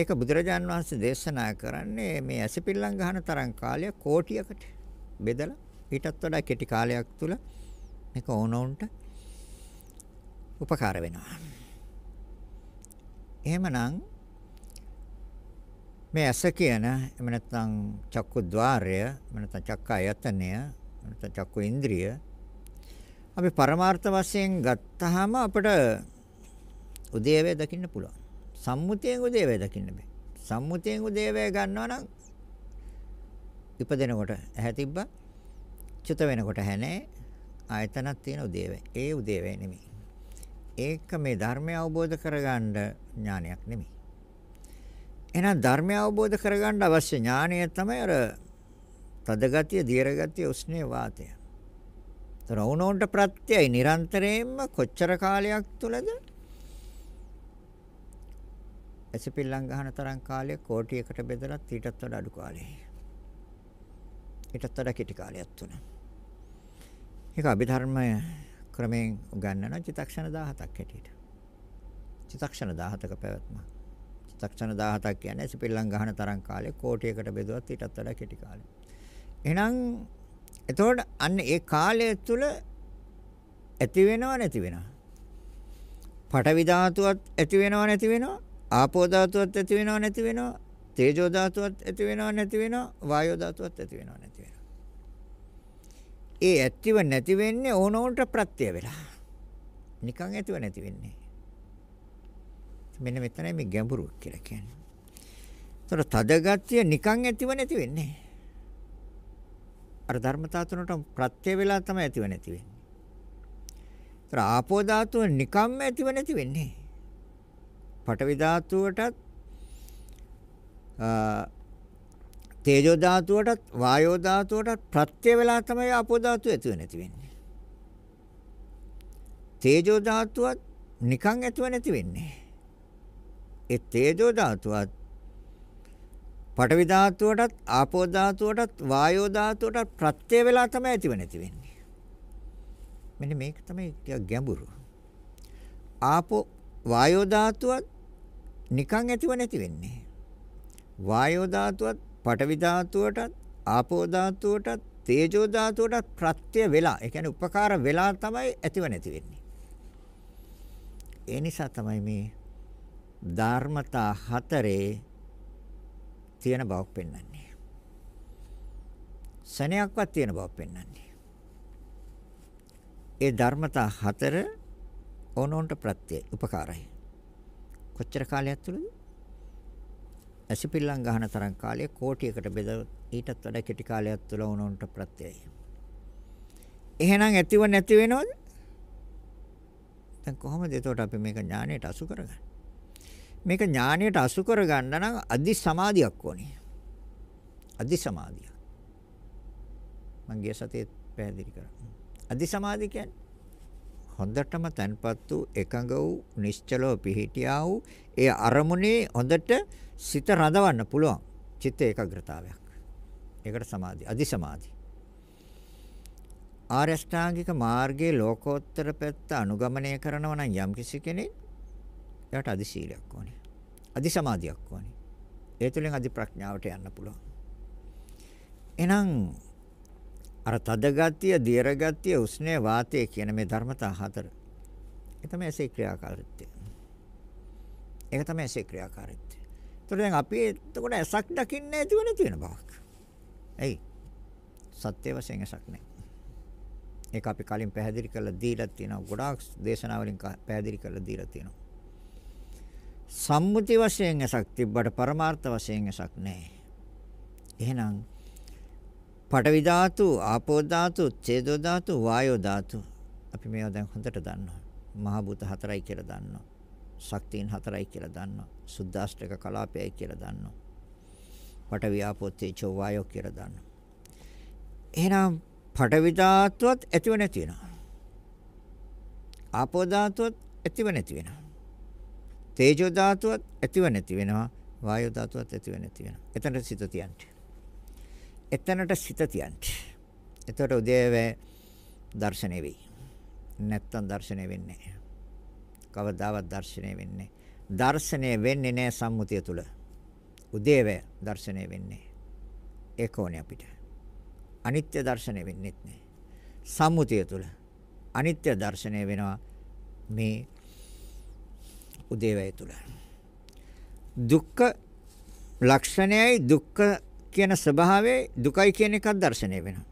ඒක බුදුරජාන් වහන්සේ දේශනා කරන්නේ මේ ඇසිපිල්ලම් ගහන තරම් කාලයක් කෝටියකට බෙදලා ඊටත් වඩා කෙටි කාලයක් තුල මේක ඕනෝන්ට උපකාර වෙනවා. එහෙමනම් මේ ඇස කියන එහෙම නැත්නම් චක්කු ద్వාරය එහෙම නැත්නම් චක්කායතනය නැත්නම් චක්කු ඉන්ද්‍රිය අපි පරමාර්ථ වශයෙන් ගත්තාම අපිට උදේවේ දකින්න පුළුවන්. සම්මුතියෙන් උදේවය දකින්න බෑ. සම්මුතියෙන් උදේවය ගන්නවා නම් ඉපදෙනකොට ඇහැ තිබ්බා. චුත වෙනකොට හැනේ ආයතනක් තියෙන උදේවය. ඒ උදේවය නෙමෙයි. ඒක මේ ධර්මය අවබෝධ කරගන්න ඥානයක් නෙමෙයි. එහෙනම් ධර්මය අවබෝධ කරගන්න අවශ්‍ය ඥානය තමයි අර තදගතිය, දීර්ඝගතිය, උෂ්ණේ වාතය. ඒතර වුණොන්ට ප්‍රත්‍යයයි නිරන්තරයෙන්ම කොච්චර කාලයක් තුලද ඇසිපිල්ලම් ගහන තරම් කාලය කෝටියකට බෙදලා ඊටත් වඩා අඩු කාලේ. ඊටත් වඩා කෙටි කාලයක් තුනක්. ඒක අභිධර්මය ක්‍රමයෙන් උගන්වන චිතක්ෂණ 17ක් හැටියට. චිතක්ෂණ 17ක පැවැත්ම. චිතක්ෂණ 17ක් කියන්නේ සිපිල්ලම් ගහන තරම් කාලේ කෝටියකට බෙදුවත් ඊටත් වඩා කෙටි කාලෙ. එහෙනම් එතකොට අන්න ඒ කාලය තුල ඇති වෙනව නැති වෙනව. පටවි ධාතුවත් ඇති වෙනව නැති වෙනව. ආපෝ ධාතුවත් ඇති වෙනව නැති වෙනව තේජෝ ධාතුවත් ඇති වෙනව නැති වෙනව වායෝ ධාතුවත් ඇති වෙනව නැති වෙනව ඒ ඇතිව නැති වෙන්නේ ඕනෝන්ට ප්‍රත්‍ය වෙලා නිකන් ඇතිව නැති වෙන්නේ මෙන්න මෙතනයි මේ ගැඹුරු කියලා කියන්නේ. ඒතර තදගතිය නිකන් ඇතිව නැති වෙන්නේ. අර ධර්මතා තුනට ප්‍රත්‍ය වෙලා තමයි ඇතිව නැති වෙන්නේ. ඒතර ආපෝ ධාතුව නිකම්ම ඇතිව නැති වෙන්නේ. පඨවි ධාතුවටත් තේජෝ ධාතුවටත් වායෝ ධාතුවටත් ප්‍රත්‍ය වෙලා තමයි ආපෝ ධාතුව ඇතුව නැති වෙන්නේ. තේජෝ ධාතුවත් නිකන් ඇතුව නැති වෙන්නේ. ඒ තේජෝ ධාතුවත් පඨවි ධාතුවටත් ආපෝ ධාතුවටත් වායෝ ධාතුවටත් ප්‍රත්‍ය වෙලා තමයි ඇතිව නැති වෙන්නේ. මෙන්න මේක තමයි ගැඹුරු. ආපෝ වායෝ ධාතුවත් නිකන් ඇතිව නැති වෙන්නේ. වායෝ ධාතුවත්, පඨවි ධාතුවටත්, ආපෝ ධාතුවටත්, තේජෝ ධාතුවටත් ප්‍රත්‍ය වෙලා, ඒ කියන්නේ උපකාර වෙලා තමයි ඇතිව නැති වෙන්නේ. ඒ නිසා තමයි මේ ධර්මතා හතරේ තියෙන බවක් පෙන්වන්නේ. සනයක්වත් තියෙන බවක් පෙන්වන්නේ. ඒ ධර්මතා හතර ඕනෝන්ට ප්‍රත්‍ය උපකාරයි. කොච්චර කාලයක් තුලද? ඇසිපිල්ලම් ගහන තරම් කාලය කෝටියකට බෙද ඊටත් වඩා කෙටි කාලයක් තුල වුණොන්ට ප්‍රත්‍යයයි. එහෙනම් ඇතිව නැති වෙනවද? දැන් කොහොමද එතකොට අපි මේක ඥාණයට අසු කරගන්නේ? මේක ඥාණයට අසු කරගන්න නම් අදි සමාධියක් ඕනේ. අදි සමාධිය. මම ගිය සතියේ පැහැදිලි කරා. අදි සමාධිය කියන්නේ හොඳටම තැන්පත් වූ එකඟ වූ නිශ්චලව පිහිටියා වූ ඒ අරමුණේ හොඳට සිත රඳවන්න පුළුවන් චිත්ත ඒකාග්‍රතාවයක්. ඒකට සමාධි, අදි සමාධි. ආරෂ්ඨාංගික මාර්ගයේ ලෝකෝත්තර පැත්ත අනුගමනය කරනවා නම් යම්කිසි කෙනෙක් එයාට අදි සීලයක් ඕනේ. අදි සමාධියක් ඕනේ. ඒ තුලින් අදි ප්‍රඥාවට යන්න පුළුවන්. එහෙනම් අර තද ගතිය, දියර ගතිය, උෂ්ණේ වාතය කියන මේ ධර්මතා හතර. ඒ තමයි ඇසේ ක්‍රියාකාරීත්වය. ඒක තමයි ඇසේ ක්‍රියාකාරීත්වය. ඒතකොට දැන් අපි එතකොට ඇසක් දකින්නේ නැතිව නැති වෙන බවක්. ඇයි? සත්‍ය වශයෙන් ඇසක් නැහැ. ඒක අපි කලින් පැහැදිලි කරලා දීලා තියෙනවා. ගොඩාක් දේශනාවලින් පැහැදිලි කරලා දීලා තියෙනවා. සම්මුති වශයෙන් ඇසක් තිබ්බට පරමාර්ථ වශයෙන් ඇසක් නැහැ. එහෙනම් පඨවි ධාතු, ආපෝ ධාතු, ඡේදෝ ධාතු, වායෝ ධාතු. අපි මේවා දැන් හොඳට දන්නවා. මහ භූත හතරයි කියලා දන්නවා. ශක්තියින් හතරයි කියලා දන්නවා. සුද්දාෂ්ටක කලාපයයි කියලා දන්නවා. පඨවි ආපෝ තේජෝ වායෝ කියලා දන්නවා. එහෙනම් පඨවි ධාතුවත් ඇතිව නැති වෙනවා. ආපෝ ධාතුවත් ඇතිව නැති වෙනවා. තේජෝ ධාතුවත් ඇතිව නැති වෙනවා. වායෝ ධාතුවත් ඇතිව නැති වෙනවා. එතනට සිත තියන්නේ. එතනට සිත තියන්න. එතකොට උදේවේ දර්ශනය වෙයි. නැත්තම් දර්ශනය වෙන්නේ නැහැ. කවදාවත් දර්ශනය වෙන්නේ දර්ශනය වෙන්නේ නැහැ සම්මුතිය තුල. උදේවේ දර්ශනය වෙන්නේ. ඒක ඕනේ අපිට. අනිත්‍ය දර්ශනය වෙන්නේත් නැහැ. සම්මුතිය තුල අනිත්‍ය දර්ශනය වෙනවා මේ උදේවය තුල. දුක්ඛ ලක්ෂණයයි දුක්ඛ කියන ස්වභාවයේ දුකයි කියන එකක් දැర్శණය වෙනවා.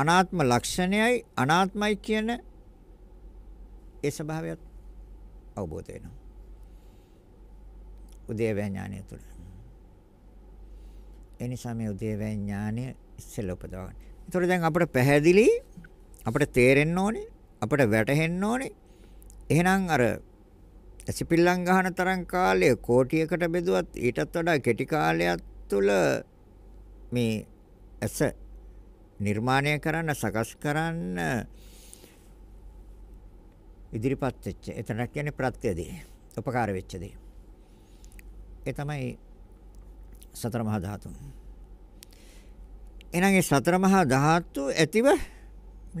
අනාත්ම ලක්ෂණයයි අනාත්මයි කියන ඒ ස්වභාවයත් අවබෝධ වෙනවා. උදේවැය ඥානය තුළ. ඒ නිසා මේ උදේවැය ඥානය ඉස්සෙල්ලා උපදවා ගන්න. ඒතකොට දැන් අපිට පැහැදිලි අපිට තේරෙන්න ඕනේ අපිට වැටහෙන්න ඕනේ. එහෙනම් අර ඇසිපිල්ලම් ගහන තරම් කාලය කෝටියකට බෙදුවත් ඊටත් වඩා කෙටි කාලයක් තුළ මේ ඇස නිර්මාණය කරන්න සකස් කරන්න ඉදිරිපත් වෙච්ච එතන කියන්නේ ප්‍රත්‍යදී උපකාර වෙච්ච දේ. ඒ තමයි සතර මහා ධාතු. එහෙනම් මේ සතර මහා ධාතු ඇතිව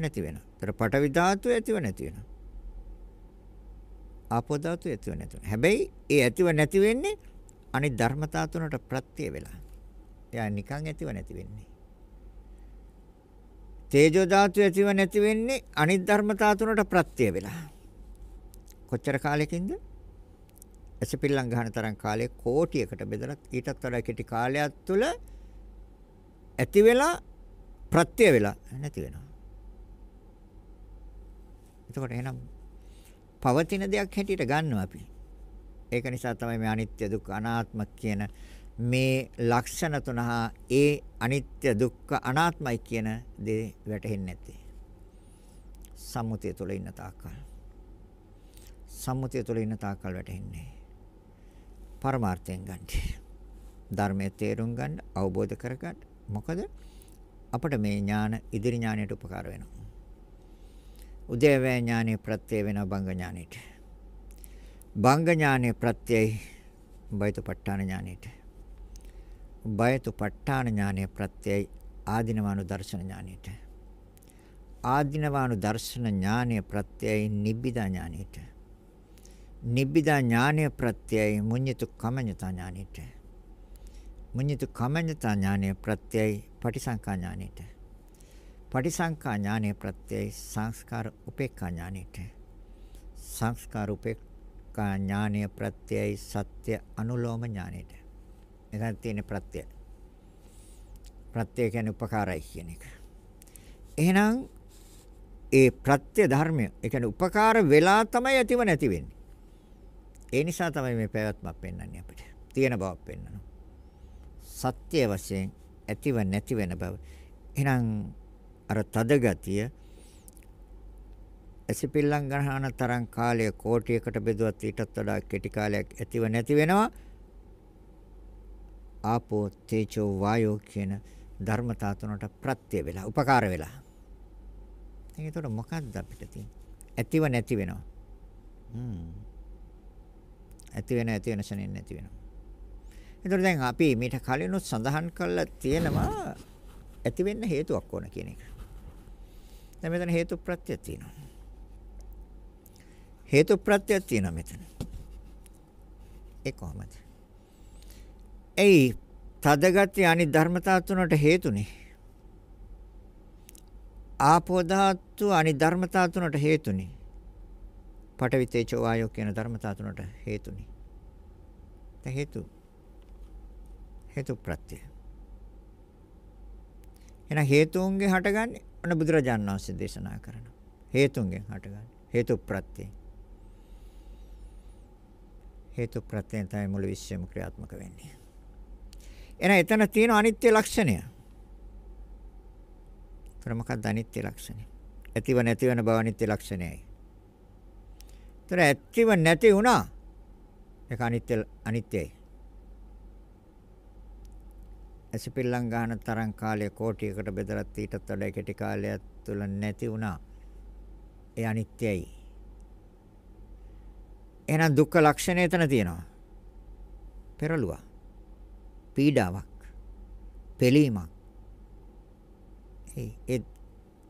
නැති වෙනවා. ඒතර පටවි ධාතු ඇතිව නැති වෙනවා. ආපෝ ධාතු ඇතිව නැති වෙනවා. හැබැයි ඒ ඇතිව නැති වෙන්නේ අනිත් ධර්මතා තුනට ප්‍රත්‍ය වෙලා. එයා නිකන් ඇතිව නැති වෙන්නේ. තේජෝ ධාතු ඇතිව නැති වෙන්නේ අනිත් ධර්මතා තුනට ප්‍රත්‍ය වෙලා. කොච්චර කාලෙකින්ද? ඇසපිල්ලම් ගන්න තරම් කාලයක් කෝටියකට බෙදලා ඊටත් වඩා කෙටි කාලයක් තුල ඇති වෙලා ප්‍රත්‍ය වෙලා නැති වෙනවා. එතකොට එහෙනම් පවතින දෙයක් හැටියට ගන්නවා අපි. ඒක නිසා තමයි මේ අනිත්‍ය දුක් අනාත්ම කියන මේ ලක්ෂණ තුන හා ඒ අනිත්‍ය දුක්ඛ අනාත්මයි කියන දේ වැටහෙන්නේ නැත්තේ. සම්මුතිය තුළ ඉන්න තාක්කල්. සම්මුතිය තුළ ඉන්න තාක්කල් වැටහෙන්නේ. පරමාර්ථයෙන් ගන්න. ධර්මයේ තේරුම් ගන්න, අවබෝධ කරගන්න. මොකද අපිට මේ ඥාන ඉදිරි ඥානයට උපකාර වෙනවා. උදේවැය ඥානෙ ප්‍රත්‍ය වෙනවා බංග ඥානෙට. බංග ඥානෙ ප්‍රත්‍යයි බයිතපට්ඨාන ඥානෙට. බයතුපට්ඨාන ඥානය ප්‍රත්‍යයයි ආධිනවානු දර්ශන ඥානයට. ආධිනවානු දර්ශන ඥානය ප්‍රත්‍යයයි නිබ්බිදා ඥානයට. නිබ්බිදා ඥානය ප්‍රත්‍යයයි මුඤ්ඤිතු කමඤ්ඤතා ඥානයට. මුඤ්ඤිතු කමඤ්ඤතා ඥානය ප්‍රත්‍යයයි පටිසංකා ඥානයට. පටිසංකා ඥානය ප්‍රත්‍යයයි සංස්කාර උපේක්ඛා ඥානයට. සංස්කාර උපේක්ඛා ඥානය ප්‍රත්‍යයයි සත්‍ය අනුලෝම ඥානයට. එතන තියෙන ප්‍රත්‍ය. ප්‍රත්‍ය කියන්නේ උපකාරයි කියන එක. එහෙනම් ඒ ප්‍රත්‍ය ධර්මය, ඒ කියන්නේ උපකාර වෙලා තමයි ඇතිව නැති වෙන්නේ. ඒ නිසා තමයි මේ පැවැත්මක් පෙන්වන්නේ අපිට. තියෙන බවක් පෙන්වනවා. සත්‍ය වශයෙන් ඇතිව නැති වෙන බව. එහෙනම් අර තද ගතිය ඇසිපිල්ලම් ගහන තරම් කාලය කෝටියකට බෙදුවත් ඊටත් වඩා කෙටි කාලයක් ඇතිව නැති වෙනවා. ආපෝ තේජෝ වායෝ කියන ධර්මතා තුනට ප්‍රත්‍ය වෙලා උපකාර වෙලා. දැන් ඒතකොට මොකද්ද අපිට තියෙන්නේ? ඇතිව නැති වෙනවා. හ්ම්. ඇති වෙන ඇති වෙන ශනින් නැති වෙනවා. ඒතකොට දැන් අපි මීට කලිනුත් සඳහන් කළා තියෙනවා ඇති වෙන්න හේතුවක් ඕන කියන එක. දැන් මෙතන හේතු ප්‍රත්‍ය තියෙනවා. හේතු ප්‍රත්‍යක් තියෙනවා මෙතන. ඒ කොහොමද? ඒ තදගති අනිත් ධර්මතා තුනට හේතුනේ. ආපෝ ධාතු අනිත් ධර්මතා තුනට හේතුනේ. පඨවි තේජෝ වායෝ කියන ධර්මතා තුනට හේතුනේ. ත හේතු හේතු ප්‍රත්‍යය. එන හේතුන්ගෙන් හටගන්නේ ඔන්න බුදුරජාණන් වහන්සේ දේශනා කරන හේතුන්ගෙන් හටගන්නේ හේතු ප්‍රත්‍යයෙන්. හේතු ප්‍රත්‍යයෙන් තමයි මුළු විශ්වම ක්‍රියාත්මක වෙන්නේ. එහෙනම් එතන තියෙන අනිත්‍ය ලක්ෂණය. ඒතර මොකක්ද අනිත්‍ය ලක්ෂණය? ඇතිව නැතිවන බව අනිත්‍ය ලක්ෂණයයි. ඒතර ඇතිව නැති වුණා. ඒක අනිත්‍ය අනිත්‍යයි. ඇසිපිල්ලම් ගන්න තරම් කාලය කෝටියකට බෙදලා ඊටත් වඩා කෙටි කාලයක් තුල නැති වුණා. ඒ අනිත්‍යයි. එහෙනම් දුක්ඛ ලක්ෂණය එතන තියෙනවා. පෙරළුවා. පීඩාවක් පෙලීමක් ඒ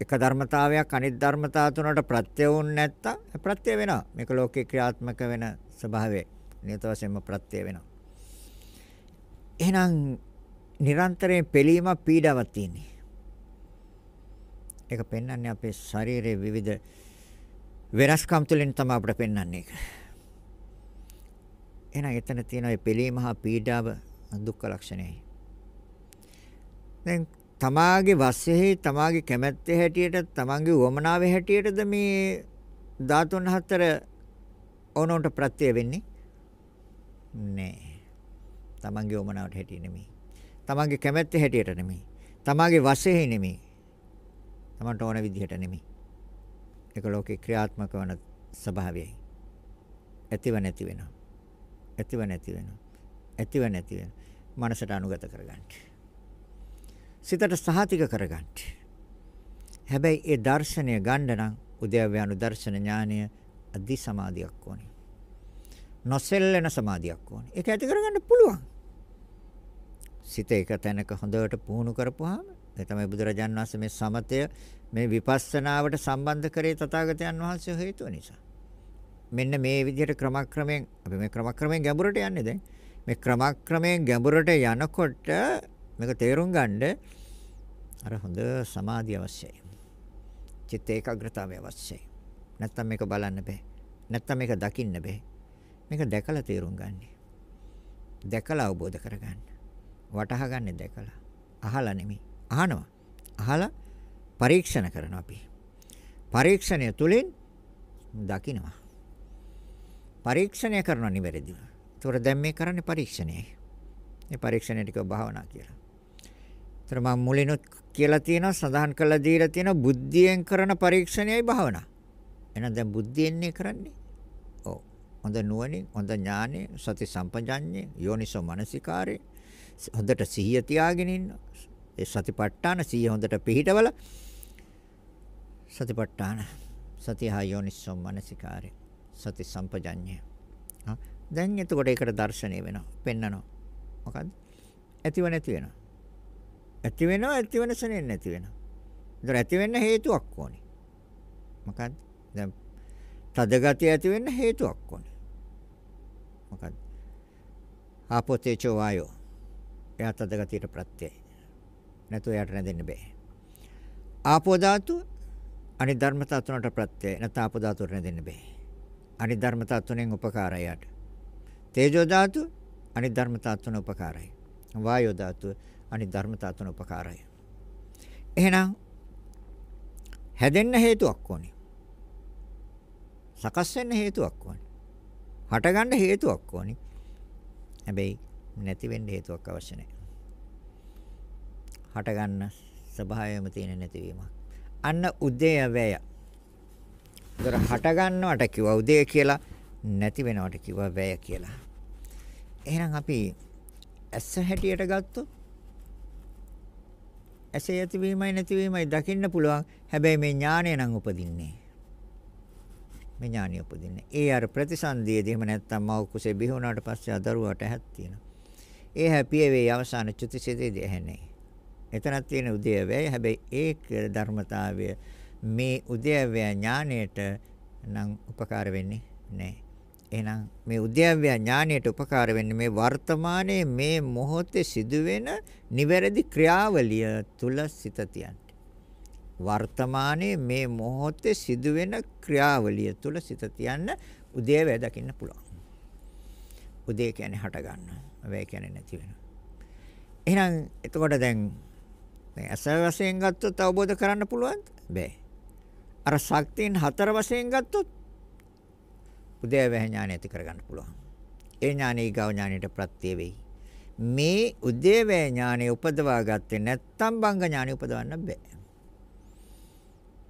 එක ධර්මතාවයක් අනිත් ධර්මතාව තුනට ප්‍රත්‍ය වුනේ නැත්තම් ප්‍රත්‍ය වෙනවා මේක ලෝකේ ක්‍රියාත්මක වෙන ස්වභාවය නියත වශයෙන්ම ප්‍රත්‍ය වෙනවා එහෙනම් නිරන්තරයෙන් පෙලීම පීඩාවක් තියෙන්නේ ඒක පෙන්වන්නේ අපේ ශරීරයේ විවිධ වෙනස්කම් තුළින් තමයි අපිට පෙන්වන්නේ ඒක එහෙනම් එතන තියෙන ඒ පෙලීම හා පීඩාව දුක්ඛ ලක්ෂණයයි. දැන් තමාගේ වස්සෙහි තමාගේ කැමැත්තේ හැටියට තමාගේ වමනාවේ හැටියටද මේ ධාතුන් හතර ඕනොන්ට ප්‍රත්‍ය වෙන්නේ නෑ තමන්ගේ වමනාවට හැටිය නෙමෙයි තමන්ගේ කැමැත්තේ හැටියට නෙමෙයි තමාගේ වශයෙන් නෙමෙයි තමන්ට ඕන විදිහට නෙමෙයි ඒක ලෝකේ ක්‍රියාත්මක වන ස්වභාවයයි ඇතිව නැති වෙනවා ඇතිව නැති වෙනවා ඇතිව නැති වෙන මනසට අනුගත කරගන්න. සිතට සහතික කරගන්න. හැබැයි ඒ දර්ශනය ගන්න නම් උද්‍යව්‍යානු දර්ශන ඥානය අධි සමාධියක් ඕනේ. නොසෙල්ලෙන සමාධියක් ඕනේ. ඒක ඇති කරගන්න පුළුවන්. සිත එක තැනක හොඳට පුහුණු කරපුවාම ඒ තමයි බුදුරජාන් වහන්සේ මේ සමතය මේ විපස්සනාවට සම්බන්ධ කරේ තථාගතයන් වහන්සේ හේතුව නිසා. මෙන්න මේ විදිහට ක්‍රමක්‍රමයෙන් අපි මේ ක්‍රමක්‍රමයෙන් ගැඹුරට යන්නේ දැන්. මේ ක්‍රමක්‍රමයෙන් ගැඹුරට යනකොට මේක තේරුම් ගන්න අර හොඳ සමාධිය අවශ්‍යයි. චිත්ත ඒකාග්‍රතාවය අවශ්‍යයි. නැත්තම් මේක බලන්න බෑ. නැත්තම් මේක දකින්න බෑ. මේක දැකලා තේරුම් ගන්න. දැකලා අවබෝධ කරගන්න. වටහා ගන්න දැකලා. අහලා නෙමෙයි. අහනවා. අහලා පරීක්ෂණ කරනවා අපි. පරීක්ෂණය තුලින් දකිනවා. පරීක්ෂණය කරනවා නිවැරදිව. ඒතකොට දැන් මේ කරන්නේ පරීක්ෂණයයි. මේ පරීක්ෂණයට කියව භාවනා කියලා. ඒතර මම මුලිනුත් කියලා තියෙනවා සඳහන් කළා දීලා තියෙනවා බුද්ධියෙන් කරන පරීක්ෂණයයි භාවනා. එහෙනම් දැන් බුද්ධියෙන්නේ කරන්නේ. ඔව්. හොඳ නුවණින්, හොඳ ඥානෙ, සති සම්පජාඤ්ඤේ, යෝනිසෝ මනසිකාරේ හොඳට සිහිය තියාගෙන ඉන්න. ඒ සතිපට්ඨාන සිහිය හොඳට පිහිටවල සතිපට්ඨාන සතිහා යෝනිසෝ මනසිකාරේ සති සම්පජාඤ්ඤේ දැන් එතකොට ඒකට දර්ශනය වෙනවා. පෙන්නනවා. මොකද්ද? ඇතිව නැති වෙනවා. ඇති වෙනවා ඇති වෙන සෙනෙන් නැති වෙනවා. ඒතර ඇති වෙන්න හේතුවක් ඕනේ. මොකද්ද? දැන් තද ගතිය ඇති වෙන්න හේතුවක් ඕනේ. මොකද්ද? ආපෝතේචෝ වායෝ. එයා තද ගතියට ප්‍රත්‍යයයි. නැතු එයාට නැදෙන්න බෑ. ආපෝ ධාතුව අනිත් ධර්මතා තුනට ප්‍රත්‍යය නැත්නම් ආපෝ ධාතුවට නැදෙන්න බෑ. අනිත් ධර්මතා තුනෙන් උපකාරයයට. තේජෝ ධාතුව අනිත් ධර්මතා තුන උපකාරයි. වායෝ ධාතුව අනිත් ධර්මතා තුන උපකාරයි. එහෙනම් හැදෙන්න හේතුවක් ඕනේ. සකස් වෙන්න හේතුවක් ඕනේ. හටගන්න හේතුවක් ඕනේ. හැබැයි නැති වෙන්න හේතුවක් අවශ්‍ය නැහැ. හටගන්න ස්වභාවයම තියෙන නැතිවීමක්. අන්න උදේ වැය. දොර හටගන්නවට කිව්වා උදේ කියලා නැති වෙනවට කිව්වා වැය කියලා. එහෙනම් අපි ඇස හැටියට ගත්තොත් ඇසේ ඇතිවීමයි නැතිවීමයි දකින්න පුළුවන්. හැබැයි මේ ඥානය නම් උපදින්නේ. මේ ඥානය උපදින්නේ. ඒ අර ප්‍රතිසන්දියේදී එහෙම නැත්තම් මව කුසේ බිහි වුණාට පස්සේ අදරුවට ඇහක් තියෙනවා. ඒ හැපියවේ අවසාන චුතිසිතේදී ඇහෙන්නේ. එතනක් තියෙන උදේවැය. හැබැයි ඒක ධර්මතාවය මේ උදේවැය ඥාණයට නම් උපකාර වෙන්නේ නැහැ. එහෙනම් මේ උද්‍යව්‍ය ඥානයට උපකාර වෙන්නේ මේ වර්තමානයේ මේ මොහොතේ සිදුවෙන නිවැරදි ක්‍රියාවලිය තුල සිත තියන්න. වර්තමානයේ මේ මොහොතේ සිදුවෙන ක්‍රියාවලිය තුල සිත තියන්න උදේවැය දකින්න පුළුවන්. උදේ කියන්නේ හට ගන්න. වැය කියන්නේ නැති වෙන. එහෙනම් එතකොට දැන් මේ අස වශයෙන් ගත්තොත් අවබෝධ කරන්න පුළුවන්ද? බෑ. අර ශක්තියන් හතර වශයෙන් ගත්තොත් උදේවැහ ඥානය ඇති කරගන්න පුළුවන්. ඒ ඥානය ඊගාව ඥානයට ප්‍රත්‍ය වෙයි. මේ උදේවැය ඥානය උපදවා ගත්තේ නැත්නම් බංග ඥානය උපදවන්න බෑ.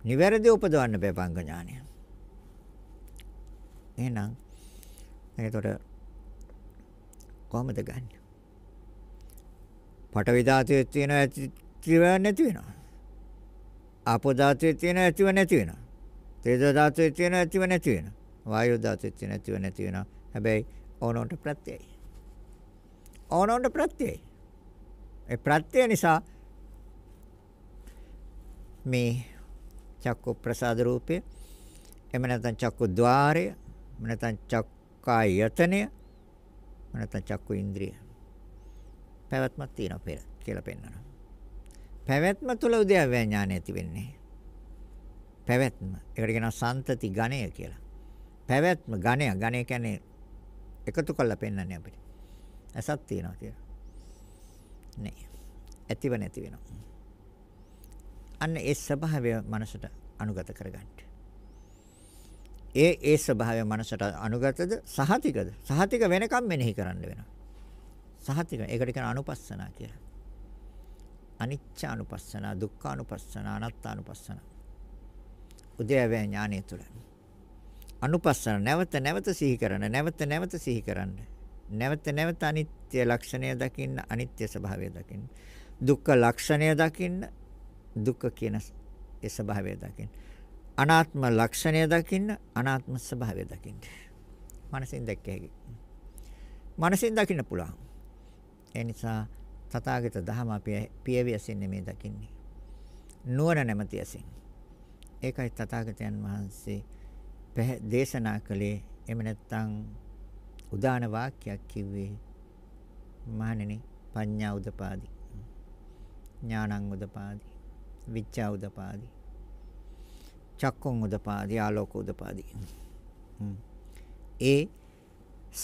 නිවැරදි උපදවන්න බෑ බංග ඥානය. එහෙනම් එතකොට කොහොමද ගන්න? පටවි ධාතුවේ තියෙන ඇතිව නැති වෙනවා. ආපෝ ධාතුවේ තියෙන ඇතිව නැති වෙනවා. තේජෝ ධාතුවේ තියෙන ඇතිව නැති වෙනවා. වායු ධාතුත් නැතිව නැති වෙනවා. හැබැයි ඕනොන්ට ප්‍රත්‍යයයි. ඕනොන්ට ප්‍රත්‍යයයි. ඒ ප්‍රත්‍යය නිසා මේ චක්කු ප්‍රසාද රූපය එම නැත්නම් චක්කු ద్వාරය එම නැත්නම් චක්කායතනය එම නැත්නම් චක්කු ඉන්ද්‍රිය පැවැත්මක් තියෙනවා පෙර කියලා පෙන්වනවා පැවැත්ම තුල උද්‍යවඥානය ඇති වෙන්නේ පැවැත්ම ඒකට කියනවා සන්තති ගණය කියලා පැවැත්ම ඝණය ඝණය කියන්නේ එකතු කරලා පෙන්වන්නේ අපිට. ඇසක් තියනවා කියලා. නේ. ඇතිව නැති වෙනවා. අන්න ඒ ස්වභාවය මනසට අනුගත කරගන්න. ඒ ඒ ස්වභාවය මනසට අනුගතද සහතිකද? සහතික වෙනකම් මෙනෙහි කරන්න වෙනවා. සහතික ඒකට කියන අනුපස්සනා කියලා. අනිච්ච අනුපස්සනා, දුක්ඛ අනුපස්සනා, අනාත්ත අනුපස්සනා. උදේවැය ඥානය තුළ. අනුපස්සන නැවත නැවත සිහි කරන නැවත නැවත සිහි කරන්න නැවත නැවත අනිත්‍ය ලක්ෂණය දකින්න අනිත්‍ය ස්වභාවය දකින්න දුක්ඛ ලක්ෂණය දකින්න දුක්ඛ කියන ඒ ස්වභාවය දකින්න අනාත්ම ලක්ෂණය දකින්න අනාත්ම ස්වභාවය දකින්න මනසින් දැක්ක හැකි මනසින් දකින්න පුළුවන් ඒ නිසා තථාගත ධහම අපි පියවි ඇසින් මේ දකින්නේ නුවණ නැමැති ඇසින් ඒකයි තථාගතයන් වහන්සේ දේශනා කළේ එහෙම නැත්නම් උදාන වාක්‍යයක් කිව්වේ මහණෙනි පඤ්ඤා උදපාදි ඥානං උදපාදි විච්ඡා උදපාදි චක්කුං උදපාදි ආලෝක උදපාදි ඒ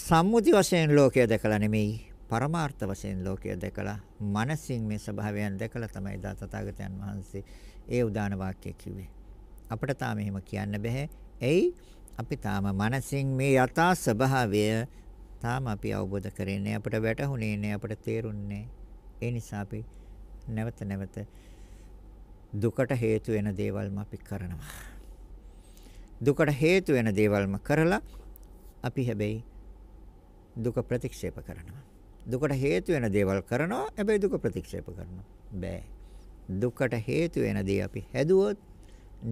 සම්මුති වශයෙන් ලෝකය දැකලා නෙමෙයි පරමාර්ථ වශයෙන් ලෝකය දැකලා මනසින් මේ ස්වභාවයන් දැකලා තමයි දා තථාගතයන් වහන්සේ ඒ උදාන වාක්‍ය කිව්වේ අපිට තාම එහෙම කියන්න බෑ එයි අපි තාම මනසින් මේ යථා ස්වභාවය තාම අපි අවබෝධ කරන්නේ අපිට වැටහුනේ නෑ අපිට තේරුන්නේ ඒ නිසා අපි නැවත නැවත දුකට හේතු වෙන දේවල්ම අපි කරනවා දුකට හේතු වෙන දේවල්ම කරලා අපි හැබැයි දුක ප්‍රතික්ෂේප කරනවා දුකට හේතු වෙන දේවල් කරනවා හැබැයි දුක ප්‍රතික්ෂේප කරනවා බෑ දුකට හේතු වෙන දේ අපි හැදුවොත්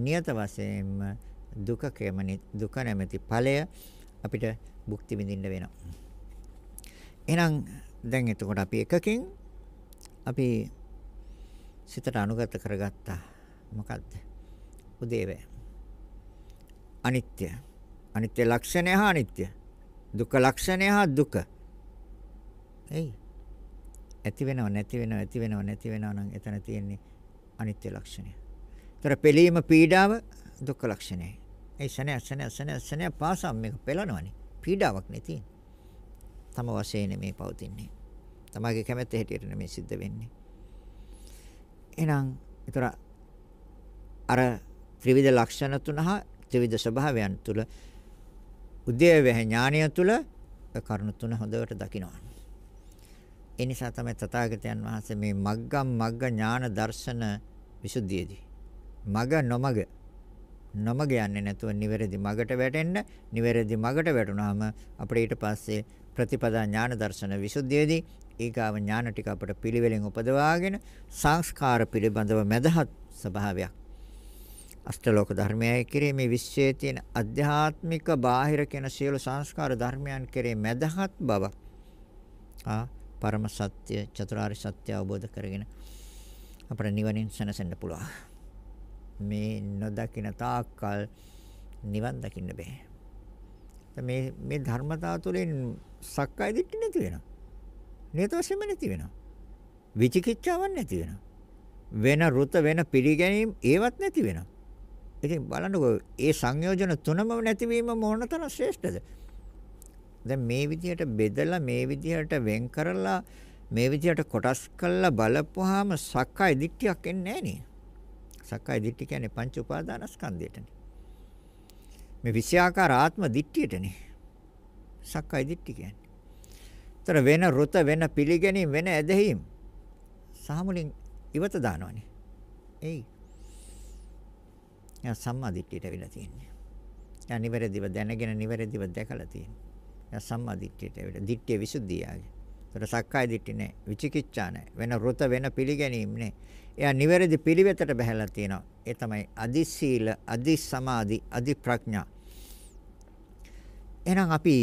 නියත වශයෙන්ම දුක කැමනි දුක නැමැති ඵලය අපිට භුක්ති විඳින්න වෙනවා. එහෙනම් දැන් එතකොට අපි එකකින් අපි සිතට අනුගත කරගත්තා මොකද්ද? උදේවැ. අනිත්‍ය. අනිත්‍ය ලක්ෂණය හා අනිත්‍ය. දුක ලක්ෂණය හා දුක. එයි. ඇති වෙනව නැති වෙනව ඇති වෙනව නැති වෙනව නම් එතන තියෙන්නේ අනිත්‍ය ලක්ෂණය. ඒතර පිළීම පීඩාව දුක් ලක්ෂණයයි. ඒ ශනය ශනය ශනය ශනය පාසම් මේක පෙළනවනේ. පීඩාවක් නේ තියෙන්නේ. තම වශයෙන් මේ පවතින්නේ. තමාගේ කැමැත්ත හැටියට මේ සිද්ධ වෙන්නේ. එහෙනම් ඒතර අර ත්‍රිවිධ ලක්ෂණ තුන හා ත්‍රිවිධ ස්වභාවයන් තුල උදේවැහ ඥානය තුල කරුණු තුන හොඳට දකිනවා. ඒ නිසා තමයි තථාගතයන් වහන්සේ මේ මග්ගම් මග්ග ඥාන දර්ශන විසුද්ධියේදී මග නොමග නොමග යන්නේ නැතුව නිවැරදි මගට වැටෙන්න නිවැරදි මගට වැටුනහම අපිට ඊට පස්සේ ප්‍රතිපදා ඥාන දර්ශන විසුද්ධියේදී ඊගාව ඥාන ටික අපට පිළිවෙලෙන් උපදවාගෙන සංස්කාර පිළිබඳව මැදහත් ස්වභාවයක් අෂ්ටලෝක ධර්මයයි කෙරේ මේ විශ්වයේ තියෙන අධ්‍යාත්මික බාහිර කියන සියලු සංස්කාර ධර්මයන් කෙරේ මැදහත් බව ආ පරම සත්‍ය චතුරාර්ය සත්‍ය අවබෝධ කරගෙන අපට නිවනින් සැනසෙන්න පුළුවන් මේ නොදකින තාක්කල් නිවන් දකින්න බෑ. මේ මේ ධර්මතාව තුළින් සක්කාය දිට්ඨි නැති වෙනවා. නේතවශෙම නැති වෙනවා. විචිකිච්ඡාවක් නැති වෙනවා. වෙන රුත වෙන පිළිගැනීම් ඒවත් නැති වෙනවා. ඉතින් බලන්නකෝ ඒ සංයෝජන තුනම නැතිවීම මොන තරම් ශ්‍රේෂ්ඨද? දැන් මේ විදිහට බෙදලා මේ විදිහට වෙන් කරලා මේ විදිහට කොටස් කළා බලපුවාම සක්කාය දිට්ඨියක් එන්නේ නැහැ නේ. සක්කාය දිට්ඨිය කියන්නේ පංච උපාදානස්කන්ධයටනේ. මේ විෂයාකාර ආත්ම දිට්ඨියටනේ. සක්කාය දිට්ඨිය කියන්නේ. ତර වෙන රුත වෙන පිළිගැනීම වෙන ඇදහිීම් සාමුලින් ඉවත දානවනේ. එයි. යා සම්මා දිට්ඨියට වෙලා තියෙන්නේ. යා නිවැරදිව දැනගෙන නිවැරදිව දැකලා තියෙන්නේ. යා සම්මා දිට්ඨියට වෙලා දිට්ඨිය විසුද්ධිය ආගේ. ඒතර සක්කාය දිට්ඨි නැහැ. විචිකිච්ඡා නැහැ. වෙන වෘත වෙන පිළිගැනීම් නැහැ. එයා නිවැරදි පිළිවෙතට බහැලා තියෙනවා. ඒ තමයි අදි සීල, අදි සමාධි, අදි ප්‍රඥා. එහෙනම් අපි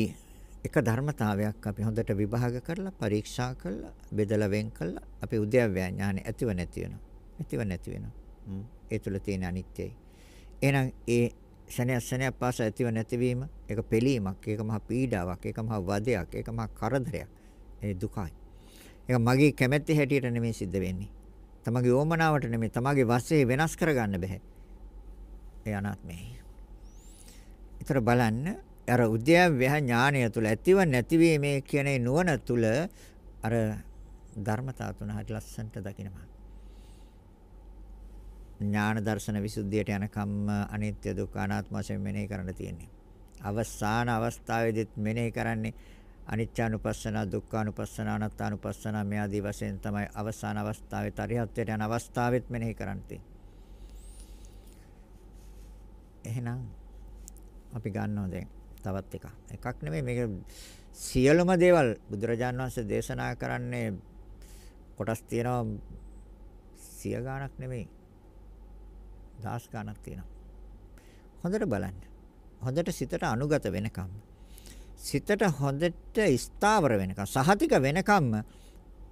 එක ධර්මතාවයක් අපි හොඳට විභාග කරලා පරීක්ෂා කරලා බෙදලා වෙන් කළා අපි උද්‍යව්‍ය ඥානෙ ඇතිව නැති වෙනවා. ඇතිව නැති වෙනවා. ඒ තුල තියෙන අනිත්‍යයි. එහෙනම් ඒ ශනයක් ශනයක් පාස ඇතිව නැතිවීම ඒක පිළීමක්, ඒක මහා පීඩාවක්, ඒක මහා වදයක්, ඒක මහා කරදරයක්. ඒ දුකයි. ඒක මගේ කැමැත්ත හැටියට නෙමෙයි සිද්ධ වෙන්නේ. තමගේ ඕමනාවට නෙමෙයි තමගේ වශයෙන් වෙනස් කරගන්න බෑ. ඒ අනාත්මයයි. ඊතර බලන්න අර උද්‍යව ඥානය තුල ඇතිව නැතිවීමේ කියන නුවණ තුල අර ධර්මතාව තුන හරි ලස්සනට දකිනවා. ඥාන දර්ශන විසුද්ධියට යනකම් අනිත්‍ය දුක්ඛ අනාත්ම වශයෙන් මෙනෙහි කරන්න තියෙන්නේ. අවසාන අවස්ථාවේදීත් මෙනෙහි කරන්නේ අනිත්‍යානුපස්සනා දුක්ඛානුපස්සනා අනාත්මානුපස්සනා මේ ආදී වශයෙන් තමයි අවසාන අවස්ථාවේ තරිහත්වයට යන අවස්ථාවෙත් මෙනෙහි කරන්නේ. එහෙනම් අපි ගන්නවා දැන් තවත් එකක්. එකක් නෙමෙයි මේක සියලුම දේවල් බුදුරජාන් වහන්සේ දේශනා කරන්නේ කොටස් තියෙනවා සිය ගාණක් නෙමෙයි. දහස් ගාණක් තියෙනවා. හොඳට බලන්න. හොඳට සිතට අනුගත වෙනකම්. සිතට හොඳට ස්ථාවර වෙනකම් සහතික වෙනකම්ම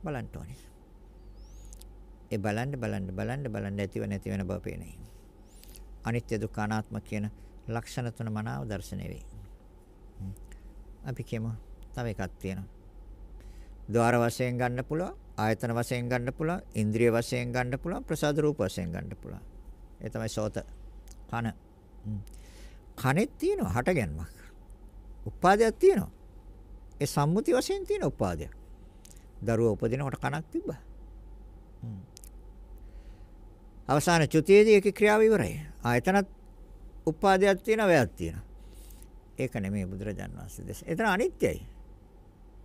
බලන්න ඕනේ. ඒ බලන්න බලන්න බලන්න බලන්න ඇතිව නැති වෙන බව පේනයි. අනිත්‍ය දුක්ඛ අනාත්ම කියන ලක්ෂණ තුන මනාව දැర్శණය වෙයි. අපි කියමු තව එකක් තියෙනවා. ద్వාර වශයෙන් ගන්න පුළුවන්, ආයතන වශයෙන් ගන්න පුළුවන්, ඉන්ද්‍රිය වශයෙන් ගන්න පුළුවන්, ප්‍රසාද රූප වශයෙන් ගන්න පුළුවන්. ඒ තමයි සෝත කන. කනෙත් තියෙනවා හටගැන්මක්. උපාදයක් තියෙනවා. ඒ සම්මුති වශයෙන් තියෙන උපාදයක්. දරුවා උපදිනකොට කණක් තිබ්බා. අවසාන චුතියේදී ඒකේ ක්‍රියාව ඉවරයි. ආයතනත් උපාදයක් තියෙනවා වැයක් තියෙනවා. ඒක නෙමෙයි බුදුරජාන් වහන්සේ දේශ. ඒතර අනිත්‍යයි.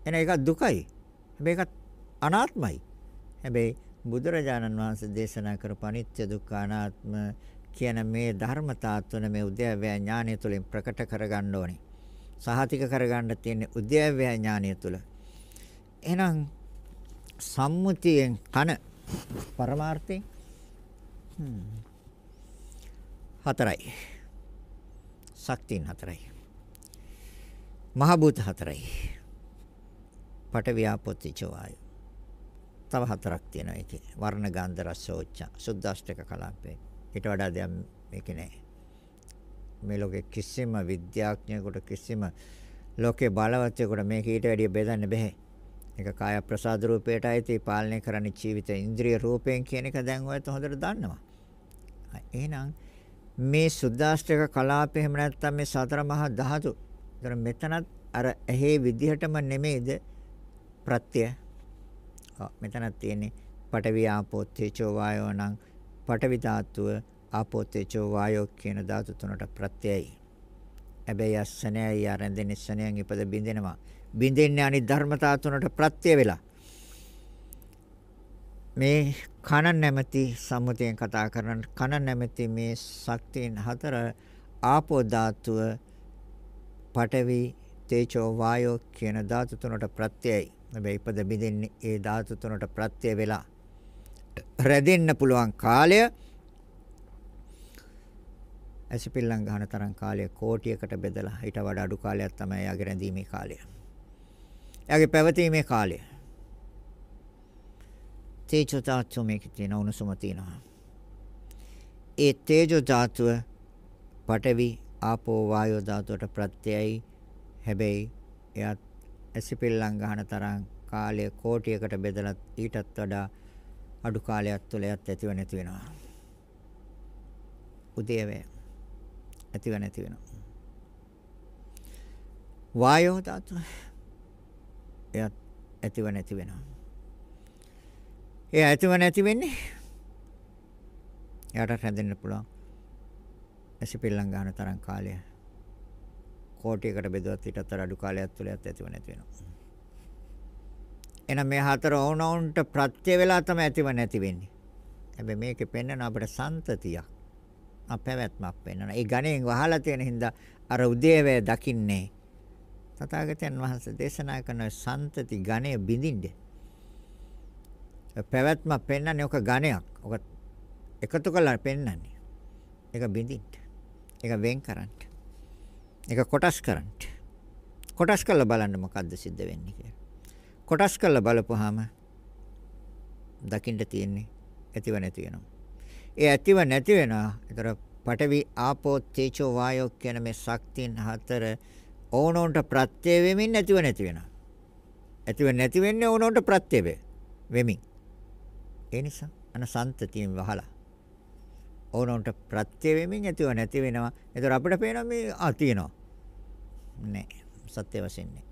එන එක දුකයි. හැබැයි ඒක අනාත්මයි. හැබැයි බුදුරජාණන් වහන්සේ දේශනා කරපු අනිත්‍ය දුක්ඛ අනාත්ම කියන මේ ධර්මතාව තුන මේ උදේවැය ඥානය තුළින් ප්‍රකට කරගන්න ඕනේ. සහතික කරගන්න තියෙන උද්‍යව්‍ය ඥානය තුල. එහෙනම් සම්මුතියෙන් කන පරමාර්ථයෙන් හතරයි. ශක්තියන් හතරයි. මහ භූත හතරයි. පටවියාපොත්තිච වායු. තව හතරක් තියෙනවා ඒකේ. වර්ණ ගන්ධ රස ඕච්ච සුද්දාෂ්ටක කලාපේ. ඊට වඩා දෙයක් මේකේ නැහැ. මේ ලෝකේ කිසිම විද්‍යාඥයෙකුට කිසිම ලෝකේ බලවත්යෙකුට මේක ඊට වැඩිය බෙදන්න බෑ. ඒක කාය ප්‍රසාද රූපයට අයිති පාලනය කරන ජීවිත ඉන්ද්‍රිය රූපයෙන් කියන එක දැන් ඔයත් හොඳට දන්නවා. එහෙනම් මේ සුද්දාෂ්ටක කලාපය එහෙම නැත්නම් මේ සතර මහා ධාතු. ඒතර මෙතනත් අර ඇහි විදිහටම නෙමෙයිද ප්‍රත්‍ය. මෙතනක් තියෙන්නේ පටවිය ආපෝ තේජෝ වායෝ නම් පටවි ධාතුව ආපෝ තේජෝ වායෝ කියන ධාතු තුනට ප්‍රත්‍යයයි. හැබැයි අස්සනයයි ආරඳෙන ස්නයන් ඉපද බින්දෙනවා. බින්දෙන්නේ අනිත් ධර්මතා තුනට ප්‍රත්‍ය වෙලා. මේ කන නැමැති සම්මුතියෙන් කතා කරන කන නැමැති මේ ශක්තියන් හතර ආපෝ ධාතුව පඨවි තේජෝ වායෝ කියන ධාතු තුනට ප්‍රත්‍යයයි. හැබැයි ඉපද බින්දෙන්නේ ඒ ධාතු තුනට ප්‍රත්‍ය වෙලා. රැදෙන්න පුළුවන් කාලය ඇසිපිල්ලම් ගන්න තරම් කාලය කෝටියකට බෙදලා ඊට වඩා අඩු කාලයක් තමයි එයාගේ රැඳීමේ කාලය. එයාගේ පැවතීමේ කාලය. තේජෝ ධාතුව මේක තියෙන උණුසුම තියෙනවා. ඒ තේජෝ ධාතුව පඨවි ආපෝ වායෝ ධාතුවට ප්‍රත්‍යයයි. හැබැයි එයාත් ඇසිපිල්ලම් ගන්න තරම් කාලය කෝටියකට බෙදලා ඊටත් වඩා අඩු කාලයක් තුළ එයත් ඇතිව නැති වෙනවා. උදේවැය ඇතිව නැති වෙනවා. වායෝ ධාතුව එයත් ඇතිව නැති වෙනවා. ඒ ඇතිව නැති වෙන්නේ එයාට හැදෙන්න පුළුවන්. ඇසිපිල්ලම් ගන්න තරම් කාලය කෝටියකට බෙදුවත් ඊටත් අඩු කාලයක් තුලත් ඇතිව නැති වෙනවා. එහෙනම් මේ හතර ඕනෝන්ට ප්‍රත්‍ය වෙලා තමයි ඇතිව නැති වෙන්නේ. හැබැයි මේකේ පෙන්වන අපිට සන්තතියක්. අපැවැත්මක් වෙනවා. ඒ ගණයෙන් වහලා තියෙන හින්දා අර උදේවැය දකින්නේ. තථාගතයන් වහන්සේ දේශනා කරන සන්තති ගණය බිඳින්න. පැවැත්ම පෙන්වන්නේ ඔක ගණයක්. ඔක එකතු කරලා පෙන්වන්නේ. ඒක බිඳින්න. ඒක වෙන් කරන්න. ඒක කොටස් කරන්න. කොටස් කරලා බලන්න මොකද්ද සිද්ධ වෙන්නේ කියලා. කොටස් කරලා බලපුවාම දකින්න තියෙන්නේ ඇතිව නැති වෙනවා. ඒ ඇතිව නැති වෙනවා. ඒතර පඨවි ආපෝ තේජෝ වායෝ කියන මේ ශක්තියන් හතර ඕනෝන්ට ප්‍රත්‍ය වෙමින් නැතිව නැති වෙනවා. ඇතිව නැති වෙන්නේ ඕනෝන්ට ප්‍රත්‍ය වෙමින්. ඒ නිසා අන සම්තතියෙන් වහලා ඕනෝන්ට ප්‍රත්‍ය වෙමින් ඇතිව නැති වෙනවා. ඒතර අපිට පේන මේ ආ තියෙනවා. නෑ සත්‍ය වශයෙන් නෑ.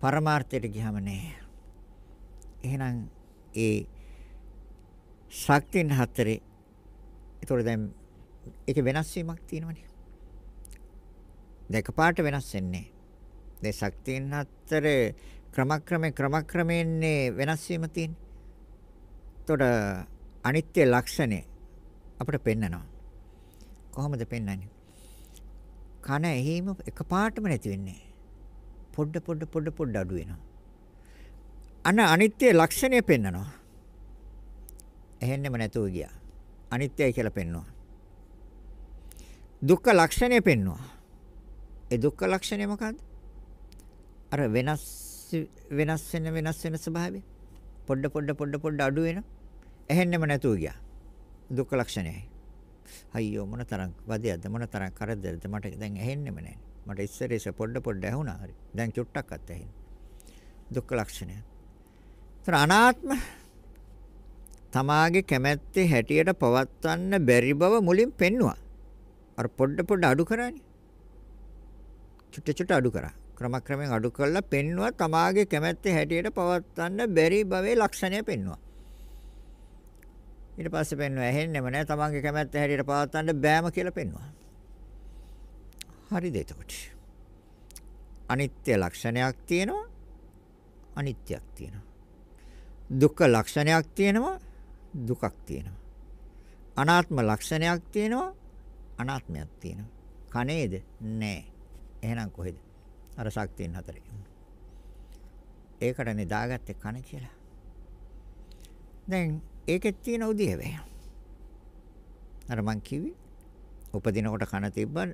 පරමාර්ථයට ගියම නෑ. එහෙනම් ඒ ශක්තින් හතරේ. ඒතකොට දැන් ඒකේ වෙනස් වීමක් තියෙනවනේ. දෙකපාට වෙනස් වෙන්නේ. දැන් ශක්තින් හතරේ ක්‍රමක්‍රමේ ක්‍රමක්‍රමේන්නේ වෙනස් වීම තියෙන්නේ. ඒතකොට අනිත්‍ය ලක්ෂණය අපිට පෙන්නනවා. කොහොමද පෙන්වන්නේ? කන එහිම එකපාරටම නැති වෙන්නේ. පොඩ පොඩ පොඩ පොඩ අඩු වෙනවා. අන අනිත්‍ය ලක්ෂණය පෙන්නනවා. ඇහෙන්නෙම නැතුව ගියා. අනිත්‍යයි කියලා පෙන්වනවා. දුක්ඛ ලක්ෂණය පෙන්වනවා. ඒ දුක්ඛ ලක්ෂණය මොකද්ද? අර වෙනස් වෙනස් වෙන වෙනස් වෙන ස්වභාවය. පොඩ පොඩ පොඩ පොඩ අඩු වෙන. ඇහෙන්නෙම නැතුව ගියා. දුක්ඛ ලක්ෂණයයි. අයියෝ මොන තරම් වදයක්ද මොන තරම් කරදරද මට දැන් ඇහෙන්නෙම නැහැ. මට ඉස්සරේස පොඩ පොඩ ඇහුණා හරි. දැන් චුට්ටක්වත් ඇහෙන්නේ. දුක්ඛ ලක්ෂණය. ඒතර අනාත්ම තමාගේ කැමැත්තේ හැටියට පවත්වන්න බැරි බව මුලින් පෙන්නවා. අර පොඩ පොඩ අඩු කරානේ. චුට්ට චුට්ට අඩු කරා. ක්‍රමක්‍රමයෙන් අඩු කරලා පෙන්නවා තමාගේ කැමැත්තේ හැටියට පවත්වන්න බැරි බවේ ලක්ෂණය පෙන්නවා. ඊට පස්සේ පෙන්නවා ඇහෙන්නෙම නෑ තමාගේ කැමැත්තේ හැටියට පවත්වන්න බෑම කියලා පෙන්නවා. හරිද එතකොට? අනිත්‍ය ලක්ෂණයක් තියෙනවා. අනිත්‍යක් තියෙනවා. දුක්ඛ ලක්ෂණයක් තියෙනවා දුකක් තියෙනවා. අනාත්ම ලක්ෂණයක් තියෙනවා අනාත්මයක් තියෙනවා. කනේද? නෑ. එහෙනම් කොහෙද? අර ශක්තියන් හතරේ. ඒකට නෙදාගත්තේ කන කියලා. දැන් ඒකෙත් තියෙන උදේව. අර මං කිව්වේ උපදිනකොට කන තිබ්බා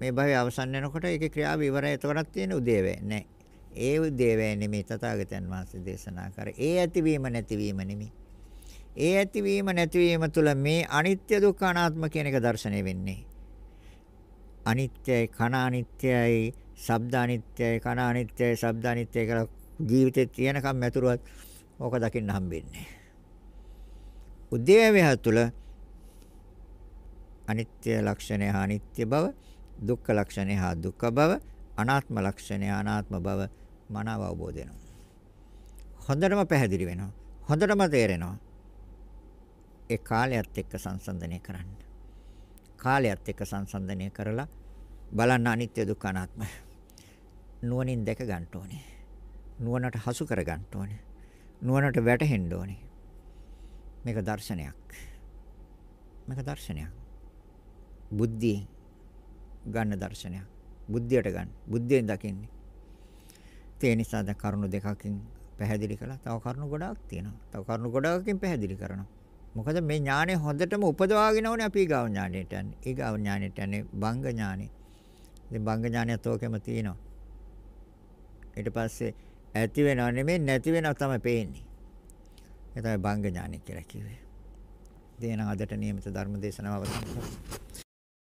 මේ භවය අවසන් වෙනකොට ඒකේ ක්‍රියාව ඉවරයි. එතකොටත් තියෙන උදේව නෑ. ඒ උදේව නෙමෙයි තථාගතයන් වහන්සේ දේශනා කරේ. ඒ ඇතිවීම නැතිවීම නෙමෙයි. ඒ ඇතිවීම නැතිවීම තුළ මේ අනිත්‍ය දුක්ඛ අනාත්ම කියන එක දැర్శණය වෙන්නේ. අනිත්‍යයි කන අනිත්‍යයි ශබ්ද අනිත්‍යයි කන අනිත්‍යයි ශබ්ද අනිත්‍යයි කියලා ජීවිතේ තියෙනකම් මැතුරුවත් ඕක දකින්න හම්බෙන්නේ. උද්‍යවය තුළ අනිත්‍ය ලක්ෂණය හා අනිත්‍ය බව, දුක්ඛ ලක්ෂණය හා දුක්ඛ බව, අනාත්ම ලක්ෂණය අනාත්ම බව මනාව අවබෝධ වෙනවා. හොඳටම පැහැදිලි වෙනවා. හොඳටම තේරෙනවා. ඒ කාලයත් එක්ක සංසන්දනය කරන්න. කාලයත් එක්ක සංසන්දනය කරලා බලන්න අනිත්‍ය දුක්ඛ අනාත්ම. නුවණින් දැක ගන්න ඕනේ. නුවණට හසු කර ගන්න ඕනේ. නුවණට වැටහෙන්න ඕනේ. මේක දර්ශනයක්. මේක දර්ශනයක්. බුද්ධිය ගන්න දර්ශනයක්. බුද්ධියට ගන්න. බුද්ධියෙන් දකින්නේ. ඒ නිසා දැන් කරුණු දෙකකින් පැහැදිලි කළා. තව කරුණු ගොඩාක් තියෙනවා. තව කරුණු ගොඩාකකින් පැහැදිලි කරනවා. මොකද මේ ඥානේ හොඳටම උපදවාගෙන ඕනේ අපි ඊගාව ඥානෙට යන්නේ. ඊගාව ඥානෙට යන්නේ බංග ඥානෙ. ඉතින් බංග ඥානයත් ඕකෙම තියෙනවා. ඊට පස්සේ ඇති වෙනව නෙමෙයි නැති වෙනව තමයි පේන්නේ. ඒ තමයි බංග ඥානෙ කියලා කිව්වේ. දේන අදට નિયમિત ධර්ම දේශනාව අවසන් කරනවා.